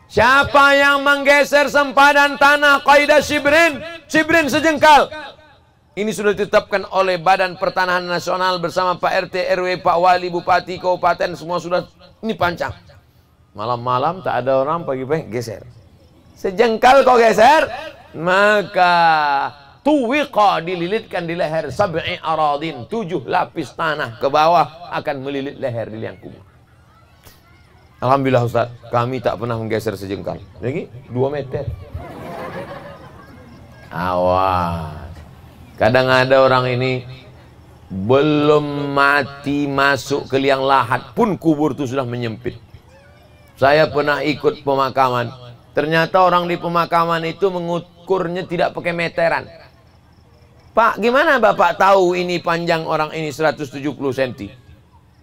Siapa yang menggeser sempadan tanah kaidah Sibrin, Sibrin sejengkal, ini sudah ditetapkan oleh Badan Pertanahan Nasional bersama Pak RT, RW, Pak Wali, Bupati, Kabupaten, semua sudah ini pancang. Malam-malam tak ada orang pagi-pagi geser. Sejengkal kau geser, maka tuwiqa dililitkan di leher sab'i aradin, tujuh lapis tanah ke bawah akan melilit leher di liang kubur. Alhamdulillah Ustaz, kami tak pernah menggeser sejengkal. Lagi dua meter. Awas. Kadang ada orang ini belum mati masuk ke liang lahat pun kubur itu sudah menyempit. Saya pernah ikut pemakaman. Ternyata orang di pemakaman itu mengukurnya tidak pakai meteran. Pak, gimana Bapak tahu ini panjang orang ini 170 cm?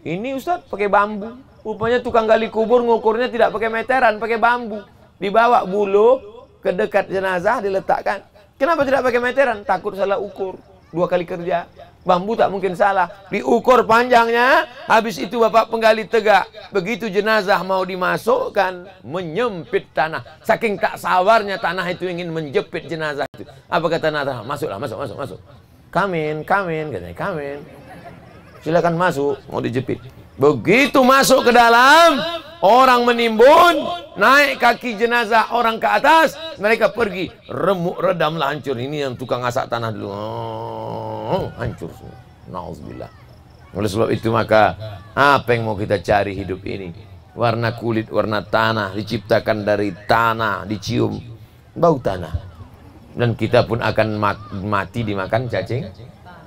Ini Ustaz pakai bambu. Rupanya tukang gali kubur ngukurnya tidak pakai meteran, pakai bambu. Dibawa bulu ke dekat jenazah diletakkan. Kenapa tidak pakai meteran? Takut salah ukur. Dua kali kerja. Bambu tak mungkin salah. Diukur panjangnya. Habis itu bapak penggali tegak. Begitu jenazah mau dimasukkan. Menyempit tanah. Saking tak sawarnya tanah itu ingin menjepit jenazah itu. Apa kata Nathan? Masuklah, masuk, masuk, masuk. Kamin, kamin. Katanya, kamin. Silakan masuk. Mau dijepit. Begitu masuk ke dalam, orang menimbun, naik kaki jenazah orang ke atas, mereka pergi. Remuk redamlah hancur. Ini yang tukang asak tanah dulu. Oh, hancur semua. Nauzubillah. Oleh sebab itu maka apa yang mau kita cari hidup ini? Warna kulit, warna tanah diciptakan dari tanah, dicium bau tanah. Dan kita pun akan mati dimakan cacing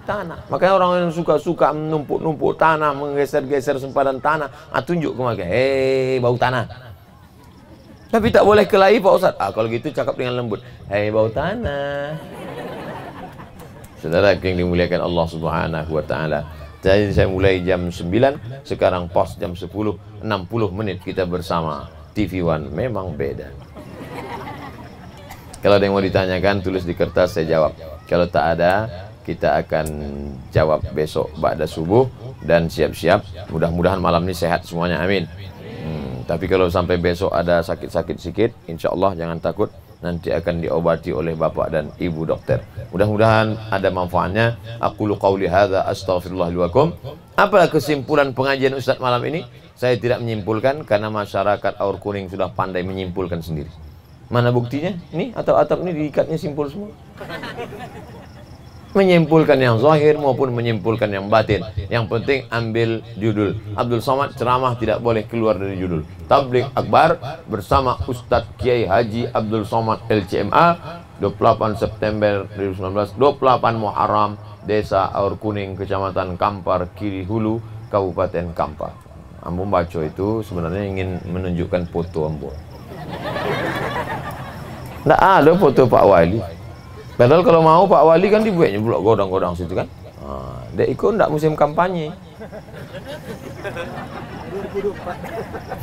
tanah. Makanya orang yang suka-suka menumpuk-numpuk tanah, menggeser-geser sempadan tanah, ah, tunjuk ke mereka, hei bau tanah. Tapi tak boleh kelahi Pak Ustaz. Ah, kalau gitu cakap dengan lembut, hei bau tanah. Saudara yang dimuliakan Allah Subhanahu wa taala. Jadi saya mulai jam 9, sekarang pos jam 10, 60 menit kita bersama TV One memang beda. Kalau ada yang mau ditanyakan, tulis di kertas, saya jawab. Kalau tak ada, kita akan jawab besok pada subuh dan siap-siap mudah-mudahan malam ini sehat semuanya amin hmm, tapi kalau sampai besok ada sakit-sakit sikit insya Allah jangan takut nanti akan diobati oleh bapak dan ibu dokter mudah-mudahan ada manfaatnya aku qawli hadza astaghfirullah apa kesimpulan pengajian Ustadz malam ini saya tidak menyimpulkan karena masyarakat aur kuning sudah pandai menyimpulkan sendiri mana buktinya ini atau atap ini diikatnya simpul semua menyimpulkan yang zahir maupun menyimpulkan yang batin. Yang penting ambil judul. Abdul Somad ceramah tidak boleh keluar dari judul. Tablik Akbar bersama Ustadz Kiai Haji Abdul Somad LCMA 28 September 2019, 28 Muharram, Desa Aur Kuning, Kecamatan Kampar, Kiri Hulu, Kabupaten Kampar. Ambo Baco itu sebenarnya ingin menunjukkan foto Ambo. Tidak ada foto Pak Wali. Padahal kalau mau Pak Wali kan dibuatnya blok godang-godang situ kan. dia ikut tak musim kampanye. 2024.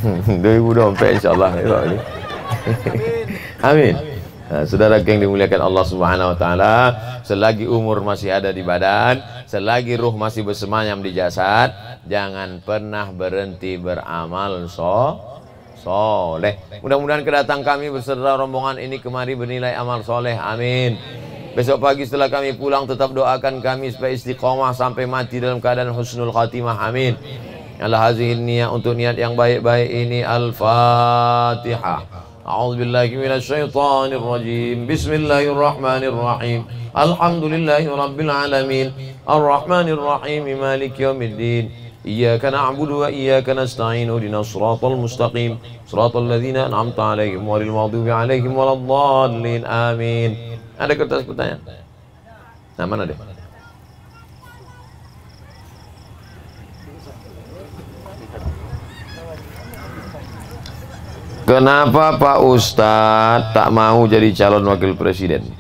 Hmm, 2024 insyaallah ya Pak Wali. Amin. Nah, saudara geng dimuliakan Allah Subhanahu wa taala, selagi umur masih ada di badan, selagi ruh masih bersemayam di jasad, jangan pernah berhenti beramal so soleh. Mudah-mudahan kedatang kami beserta rombongan ini kemari bernilai amal soleh. Amin. Besok pagi setelah kami pulang tetap doakan kami supaya istiqomah sampai mati dalam keadaan husnul khatimah. Amin. Allah hazihin niat untuk niat yang baik-baik ini Al-Fatihah. أعوذ بالله من الشيطان الرجيم بسم الله الرحمن الرحيم الحمد لله رب العالمين الرحمن الرحيم مالك يوم الدين Iyaka na'budu wa iyaka nasta'inu Dina surata al-mustaqim Surata al-lazina an'amta alaihim Walil ma'adubi alaihim waladhalin Amin Ada kertas pertanyaan? Nah mana dia? Kenapa Pak Ustad tak mau jadi calon wakil presiden?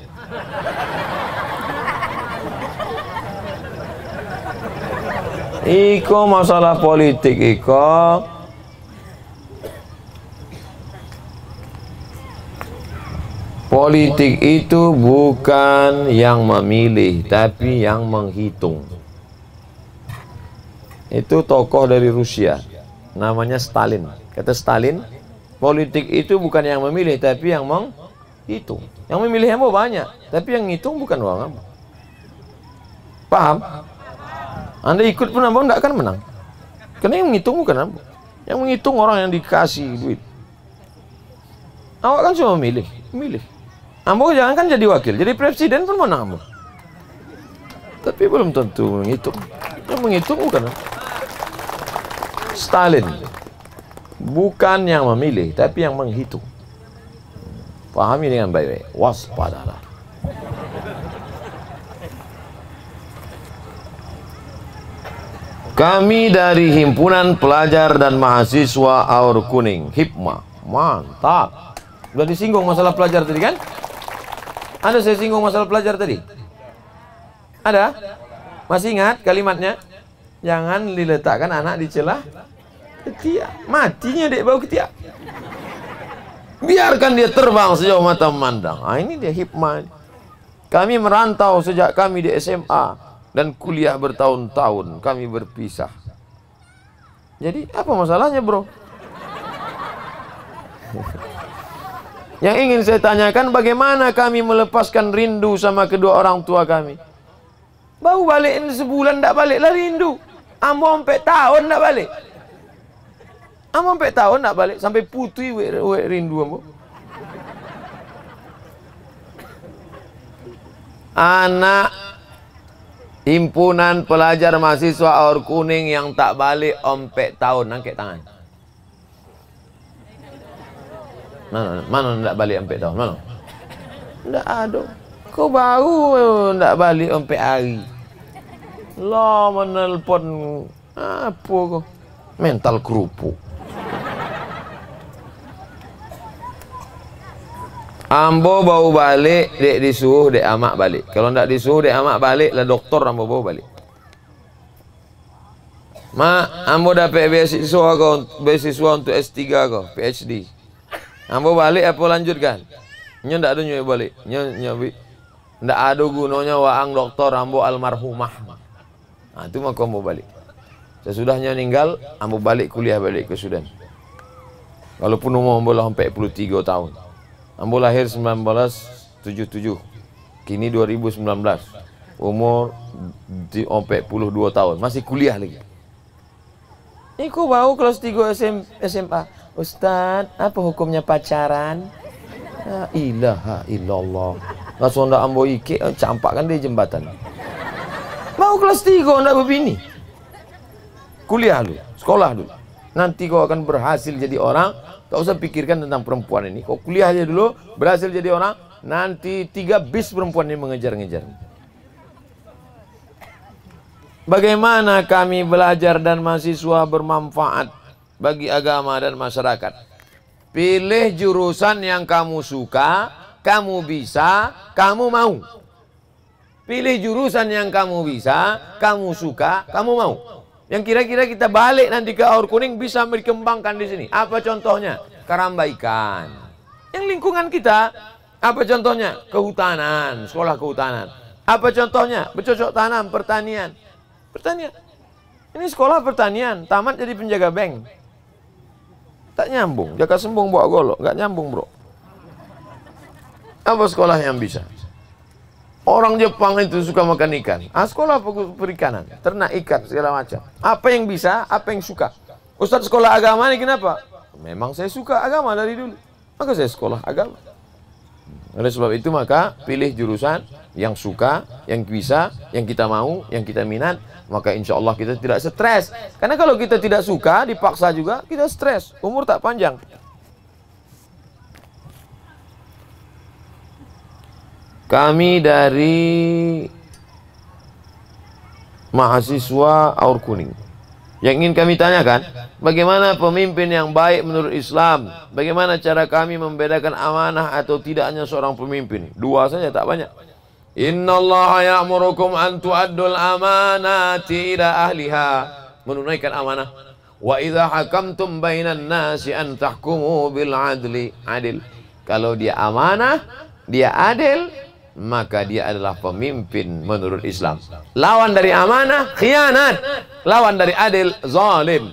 Iko masalah politik Iko Politik itu bukan yang memilih Tapi yang menghitung Itu tokoh dari Rusia Namanya Stalin Kata Stalin Politik itu bukan yang memilih Tapi yang menghitung Yang memilih yang banyak Tapi yang menghitung bukan orang Paham? Anda ikut pun abang tidak akan menang. Karena yang menghitung bukan abang. Yang menghitung orang yang dikasih duit. Awak kan cuma milih, milih. Ambo jangan kan jadi wakil, jadi presiden pun menang Ambo. Tapi belum tentu menghitung. Yang menghitung bukan Stalin. Bukan yang memilih, tapi yang menghitung. Pahami dengan baik-baik. Waspadalah. Kami dari himpunan pelajar dan mahasiswa Aur Kuning Hipma. Mantap. Sudah disinggung masalah pelajar tadi kan? Ada saya singgung masalah pelajar tadi? Ada? Masih ingat kalimatnya? Jangan diletakkan anak di celah ketiak. Matinya dek bau ketiak. Biarkan dia terbang sejauh mata memandang. Ah, ini dia Hipma. Kami merantau sejak kami di SMA dan kuliah bertahun-tahun kami berpisah. Jadi apa masalahnya bro? Yang ingin saya tanyakan bagaimana kami melepaskan rindu sama kedua orang tua kami? Baru balik ini sebulan tak balik lah rindu. Ambo sampai tahun tak balik. Ambo sampai tahun tak balik sampai putih we we rindu ambo. Anak Himpunan pelajar mahasiswa Aur Kuning yang tak balik ompek tahun angkat tangan. Mana mana nak balik ompek tahun? Mana? Tak ada. Kau baru nak balik ompek hari. Lama nelpon. apa kau? Mental kerupuk. Ambo bau balik, dek disuruh dek amak balik. Kalau ndak disuruh dek amak balik, lah doktor ambo bau balik. Mak, ambo dapat beasiswa kau, beasiswa untuk S3 kau, PhD. Ambo balik apa lanjutkan? Nyo ndak ada nyo balik. Nyo nyobi. ndak ada gunanya waang doktor ambo almarhumah. Nah, itu mah ambo balik. Sesudahnya ninggal, ambo balik kuliah balik ke Sudan. Walaupun umur ambo lah 43 tahun. Ambo lahir 1977. Kini 2019. Umur di 42 tahun. Masih kuliah lagi. Iku bau kelas 3 SM, SMA. Ustaz, apa hukumnya pacaran? La ilaha illallah. Langsung eh, ndak ambo ike campak kan di jembatan. Mau kelas 3 ndak begini. Kuliah dulu, sekolah dulu. Nanti kau akan berhasil jadi orang Tak usah pikirkan tentang perempuan ini. Kau kuliah aja dulu, berhasil jadi orang, nanti tiga bis perempuan ini mengejar-ngejar. Bagaimana kami belajar dan mahasiswa bermanfaat bagi agama dan masyarakat? Pilih jurusan yang kamu suka, kamu bisa, kamu mau. Pilih jurusan yang kamu bisa, kamu suka, kamu mau. Yang kira-kira kita balik nanti ke aur kuning bisa dikembangkan di sini. Apa contohnya? keramba ikan. Yang lingkungan kita, apa contohnya? Kehutanan, sekolah kehutanan. Apa contohnya? Bercocok tanam, pertanian. Pertanian. Ini sekolah pertanian, tamat jadi penjaga bank. Tak nyambung, jaga sembung bawa golok, nggak nyambung bro. Apa sekolah yang bisa? Orang Jepang itu suka makan ikan. Ah, sekolah perikanan, ternak ikan segala macam. Apa yang bisa, apa yang suka. Ustadz sekolah agama ini kenapa? Memang saya suka agama dari dulu. Maka saya sekolah agama. Oleh sebab itu maka pilih jurusan yang suka, yang bisa, yang kita mau, yang kita minat. Maka insya Allah kita tidak stres. Karena kalau kita tidak suka, dipaksa juga, kita stres. Umur tak panjang. Kami dari mahasiswa Aur Kuning. Yang ingin kami tanyakan, bagaimana pemimpin yang baik menurut Islam? Bagaimana cara kami membedakan amanah atau tidaknya seorang pemimpin? Dua saja tak banyak. Inna Allah ya'murukum an tu'addul amanati ila ahliha. Menunaikan amanah. Wa idha hakamtum bainan nasi an tahkumu bil adli. Adil. Kalau dia amanah, dia adil, maka dia adalah pemimpin menurut Islam. Lawan dari amanah, khianat. Lawan dari adil, zalim.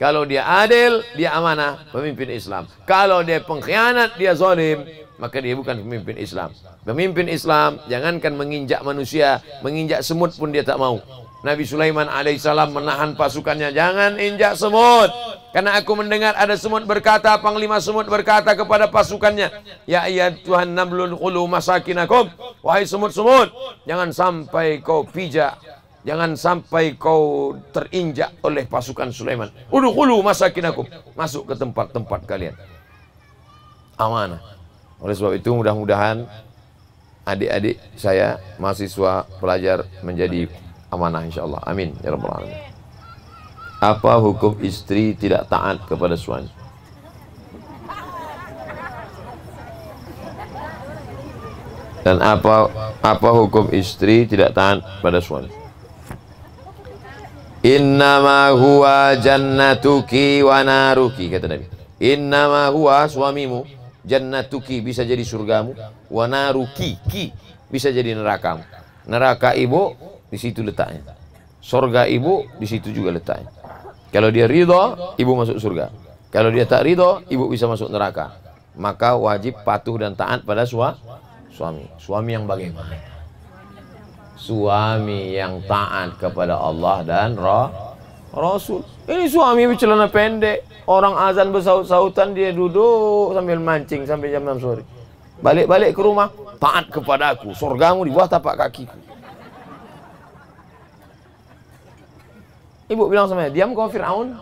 Kalau dia adil, dia amanah, pemimpin Islam. Kalau dia pengkhianat, dia zalim, maka dia bukan pemimpin Islam. Pemimpin Islam jangankan menginjak manusia, menginjak semut pun dia tak mau. Nabi Sulaiman alaihissalam menahan pasukannya jangan injak semut karena aku mendengar ada semut berkata panglima semut berkata kepada pasukannya ya iya Tuhan nablun masakin aku wahai semut-semut jangan sampai kau pijak jangan sampai kau terinjak oleh pasukan Sulaiman masakin aku masuk ke tempat-tempat kalian amanah oleh sebab itu mudah-mudahan adik-adik saya mahasiswa pelajar menjadi amanah insyaallah. Amin ya rabbal alamin. Apa hukum istri tidak taat kepada suami? Dan apa apa hukum istri tidak taat pada suami? Innama huwa jannatuki wa naruki kata Nabi. Innama huwa suamimu jannatuki bisa jadi surgamu wa naruki ki bisa jadi nerakamu. Neraka ibu di situ letaknya. surga ibu, di situ juga letaknya. Kalau dia ridho, ibu masuk surga. Kalau dia tak ridho, ibu bisa masuk neraka. Maka wajib patuh dan taat pada sua, suami. Suami yang bagaimana? Suami yang taat kepada Allah dan roh. Rasul. Ini suami bercelana pendek. Orang azan bersaut-sautan dia duduk sambil mancing sampai jam 6 sore. Balik-balik ke rumah, taat kepada aku. Surgamu di bawah tapak kakiku. Ibu bilang sama dia, diam kau Fir'aun.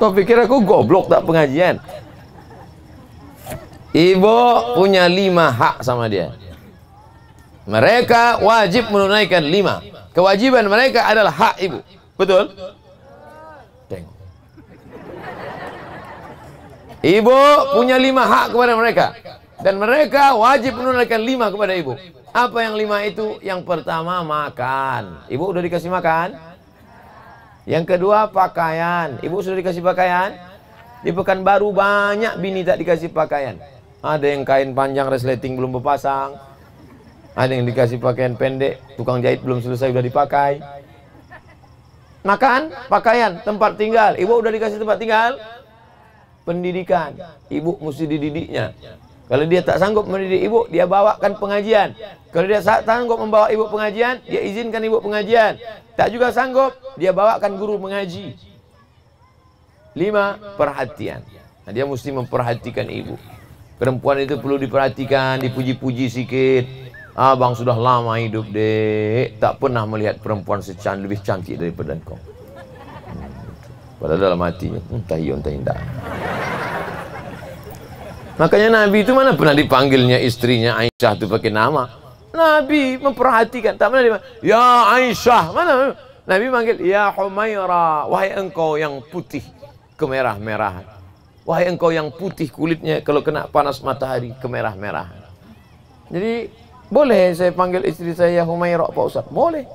kau pikir aku goblok tak pengajian? Ibu punya lima hak sama dia. Mereka wajib menunaikan lima. Kewajiban mereka adalah hak ibu. Betul? Ibu punya lima hak kepada mereka. Dan mereka wajib menunaikan lima kepada ibu. Apa yang lima itu? Yang pertama makan. Ibu sudah dikasih makan? Yang kedua pakaian. Ibu sudah dikasih pakaian? Di pekan baru banyak bini tak dikasih pakaian. Ada yang kain panjang resleting belum berpasang. Ada yang dikasih pakaian pendek, tukang jahit belum selesai sudah dipakai. Makan, pakaian, tempat tinggal. Ibu sudah dikasih tempat tinggal? Pendidikan. Ibu mesti dididiknya. Kalau dia tak sanggup mendidik ibu, dia bawakan pengajian. Kalau dia tak sanggup membawa ibu pengajian, dia izinkan ibu pengajian. Tak juga sanggup, dia bawakan guru mengaji. Lima, perhatian. Nah, dia mesti memperhatikan ibu. Perempuan itu perlu diperhatikan, dipuji-puji sikit. Abang sudah lama hidup, dek. Tak pernah melihat perempuan secan lebih cantik daripada kau. Hmm. Padahal dalam hatinya, entah iya, entah indah. Makanya Nabi itu mana pernah dipanggilnya istrinya Aisyah itu pakai nama. Nabi memperhatikan. Tak mana dia, ya Aisyah. Mana? Nabi manggil, ya Humaira. Wahai engkau yang putih kemerah-merahan. Wahai engkau yang putih kulitnya kalau kena panas matahari kemerah-merahan. Jadi boleh saya panggil istri saya ya Humaira Pak Ustaz? Boleh.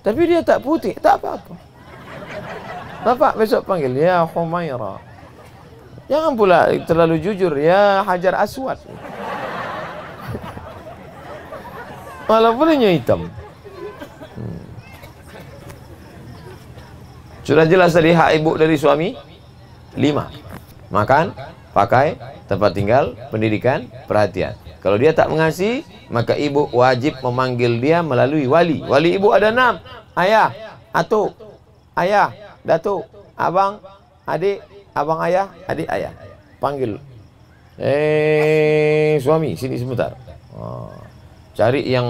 Tapi dia tak putih, tak apa-apa. Bapak besok panggil, ya Humaira. Jangan pula terlalu jujur ya hajar aswad. Malah ini hitam. Hmm. Sudah jelas dari hak ibu dari suami? Lima. Makan, pakai, tempat tinggal, pendidikan, perhatian. Kalau dia tak mengasihi, maka ibu wajib memanggil dia melalui wali. Wali ibu ada enam. Ayah, atuk, ayah, datuk, abang, adik, abang ayah, adik ayah. Panggil. Eh, suami, sini sebentar. Oh, cari yang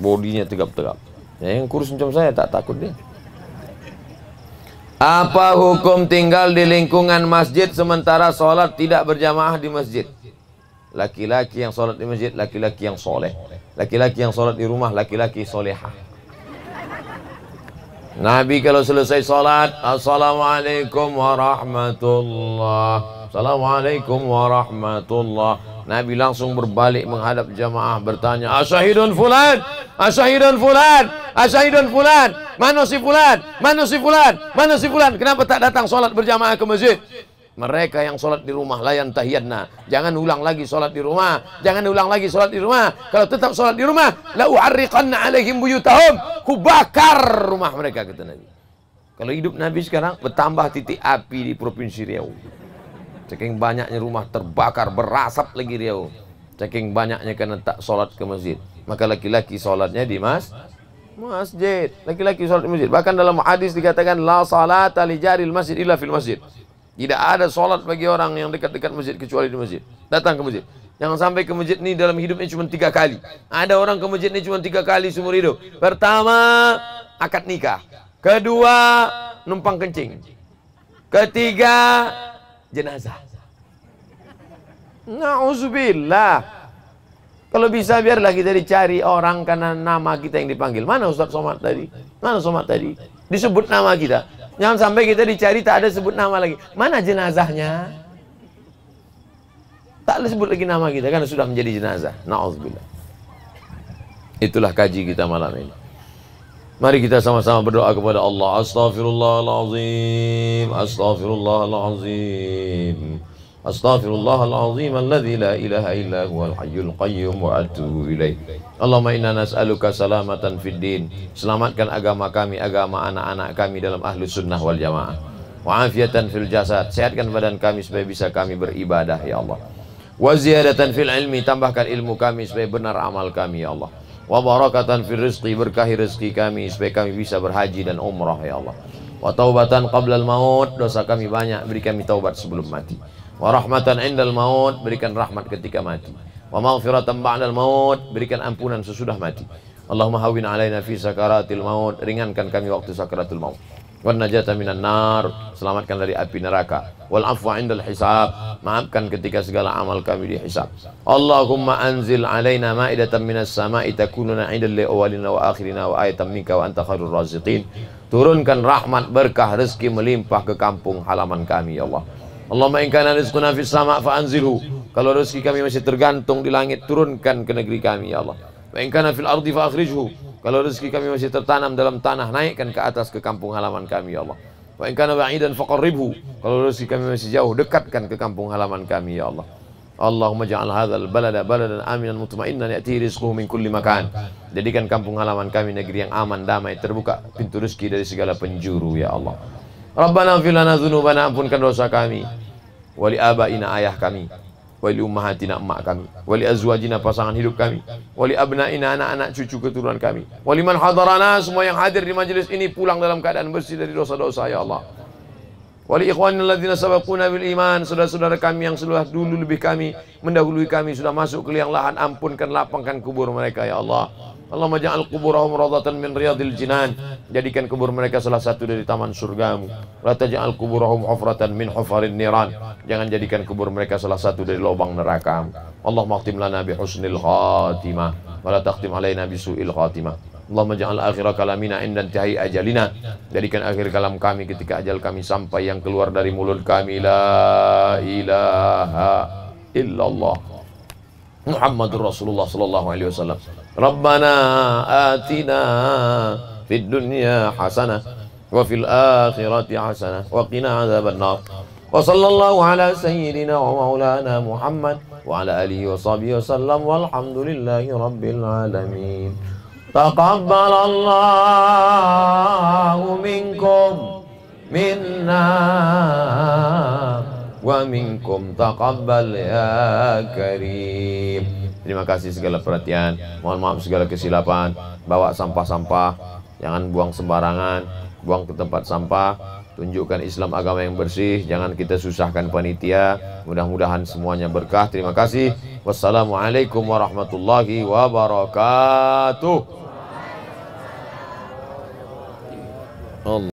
bodinya tegap-tegap. Yang kurus macam saya tak takut dia. Apa hukum tinggal di lingkungan masjid sementara sholat tidak berjamaah di masjid? Laki-laki yang sholat di masjid, laki-laki yang soleh. Laki-laki yang sholat di rumah, laki-laki solehah. Nabi kalau selesai salat Assalamualaikum warahmatullahi Assalamualaikum warahmatullahi Nabi langsung berbalik menghadap jamaah bertanya Asyahidun fulan Asyahidun fulan Asyahidun fulan Mana si fulan Mana si fulan Mana si fulan Kenapa tak datang solat berjamaah ke masjid Mereka yang sholat di rumah layan tahiyatna. Jangan ulang lagi sholat di rumah. Jangan ulang lagi sholat di rumah. Kalau tetap sholat di rumah, la uharriqanna alaihim buyutahum. Kubakar rumah mereka kata Nabi. Kalau hidup Nabi sekarang bertambah titik api di provinsi Riau. Ceking banyaknya rumah terbakar berasap lagi Riau. Ceking banyaknya karena tak sholat ke masjid. Maka laki-laki sholatnya di mas masjid. Laki-laki sholat di masjid. Bahkan dalam hadis dikatakan la salat li jaril masjid illa fil masjid. Tidak ada sholat bagi orang yang dekat-dekat masjid kecuali di masjid. Datang ke masjid. Jangan sampai ke masjid ini dalam hidupnya cuma tiga kali. Ada orang ke masjid ini cuma tiga kali seumur hidup. Pertama, akad nikah. Kedua, numpang kencing. Ketiga, jenazah. Nauzubillah. Kalau bisa biarlah kita dicari orang karena nama kita yang dipanggil. Mana Ustaz Somad tadi? Mana Somad tadi? Disebut nama kita. Jangan sampai kita dicari tak ada sebut nama lagi. Mana jenazahnya? Tak ada sebut lagi nama kita karena sudah menjadi jenazah. Nauzubillah. Itulah kaji kita malam ini. Mari kita sama-sama berdoa kepada Allah. Astaghfirullahalazim. Astaghfirullahalazim. أستغفر الله العظيم الذي لا إله إلا هو الحي القيوم وأتوب إليه Allahumma inna nas'aluka salamatan fid din. Selamatkan agama kami, agama anak-anak kami dalam ahlu sunnah wal jamaah. Wa afiatan fil jasad. Sehatkan badan kami supaya bisa kami beribadah ya Allah. Wa ziyadatan fil ilmi. Tambahkan ilmu kami supaya benar amal kami ya Allah. Wa barakatan fil rizqi. Berkahi rezeki kami supaya kami bisa berhaji dan umrah ya Allah. Wa taubatan qablal maut Dosa kami banyak. Beri kami taubat sebelum mati. Wa rahmatan indal maut, berikan rahmat ketika mati. Wa maghfiratan ba'dal maut, berikan ampunan sesudah mati. Allahumma hawin alaina fi sakaratil maut, ringankan kami waktu sakaratul maut. Wan najata minan nar, selamatkan dari api neraka. Wal afwa indal hisab, maafkan ketika segala amal kami dihisab. Allahumma anzil alaina ma'idatan minas sama'i takununa indal li awalina wa akhirina wa ayatan minka wa anta khairur raziqin. Turunkan rahmat berkah rezeki melimpah ke kampung halaman kami ya Allah. Allahumma kana rizquna fis sama' fa anzilhu Kalau rezeki kami masih tergantung di langit, turunkan ke negeri kami, ya Allah. Wa kana fil ardi akhrijhu. Kalau rezeki kami masih tertanam dalam tanah, naikkan ke atas ke kampung halaman kami, ya Allah. Wa kana ba'idan qarribhu. Kalau rezeki kami masih jauh, dekatkan ke kampung halaman kami, ya Allah. Allahumma ja'al hadzal balada baladan aminan mutma'innan ya'ti rizquhu min kulli makan. Jadikan kampung halaman kami negeri yang aman, damai, terbuka pintu rezeki dari segala penjuru ya Allah. Rabbana filana lana ampunkan dosa kami. Wali abaina ayah kami. Wali ummahatina emak kami. Wali azwajina pasangan hidup kami. Wali abnaina anak-anak cucu keturunan kami. Wali man hadarana semua yang hadir di majlis ini pulang dalam keadaan bersih dari dosa-dosa ya Allah. Wali ikhwan alladzina sabaquna bil iman, saudara-saudara kami yang seluruh dulu lebih kami, mendahului kami sudah masuk ke liang lahan, ampunkan lapangkan kubur mereka ya Allah. Allahumma ja'al kuburahum radatan min riyadil jinan. Jadikan kubur mereka salah satu dari taman surgamu. La taj'al kuburahum hufratan min hufarin niran. Jangan jadikan kubur mereka salah satu dari lubang neraka. Allah maktim lana bi husnil khatimah. Wa la taqtim alaina bi su'il khatimah. Allahumma ja'al akhir kalamina dan tiha'i ajalina. Jadikan akhir kalam kami ketika ajal kami sampai yang keluar dari mulut kami. La ilaha illallah. Muhammadur Rasulullah sallallahu alaihi wasallam. ربنا آتنا في الدنيا حسنة وفي الآخرة حسنة وقنا عذاب النار وصلى الله على سيدنا ومولانا محمد وعلى آله وصحبه وسلم والحمد لله رب العالمين تقبل الله منكم منا ومنكم تقبل يا كريم Terima kasih segala perhatian. Mohon maaf segala kesilapan. Bawa sampah-sampah. Jangan buang sembarangan. Buang ke tempat sampah. Tunjukkan Islam agama yang bersih. Jangan kita susahkan panitia. Mudah-mudahan semuanya berkah. Terima kasih. Wassalamualaikum warahmatullahi wabarakatuh.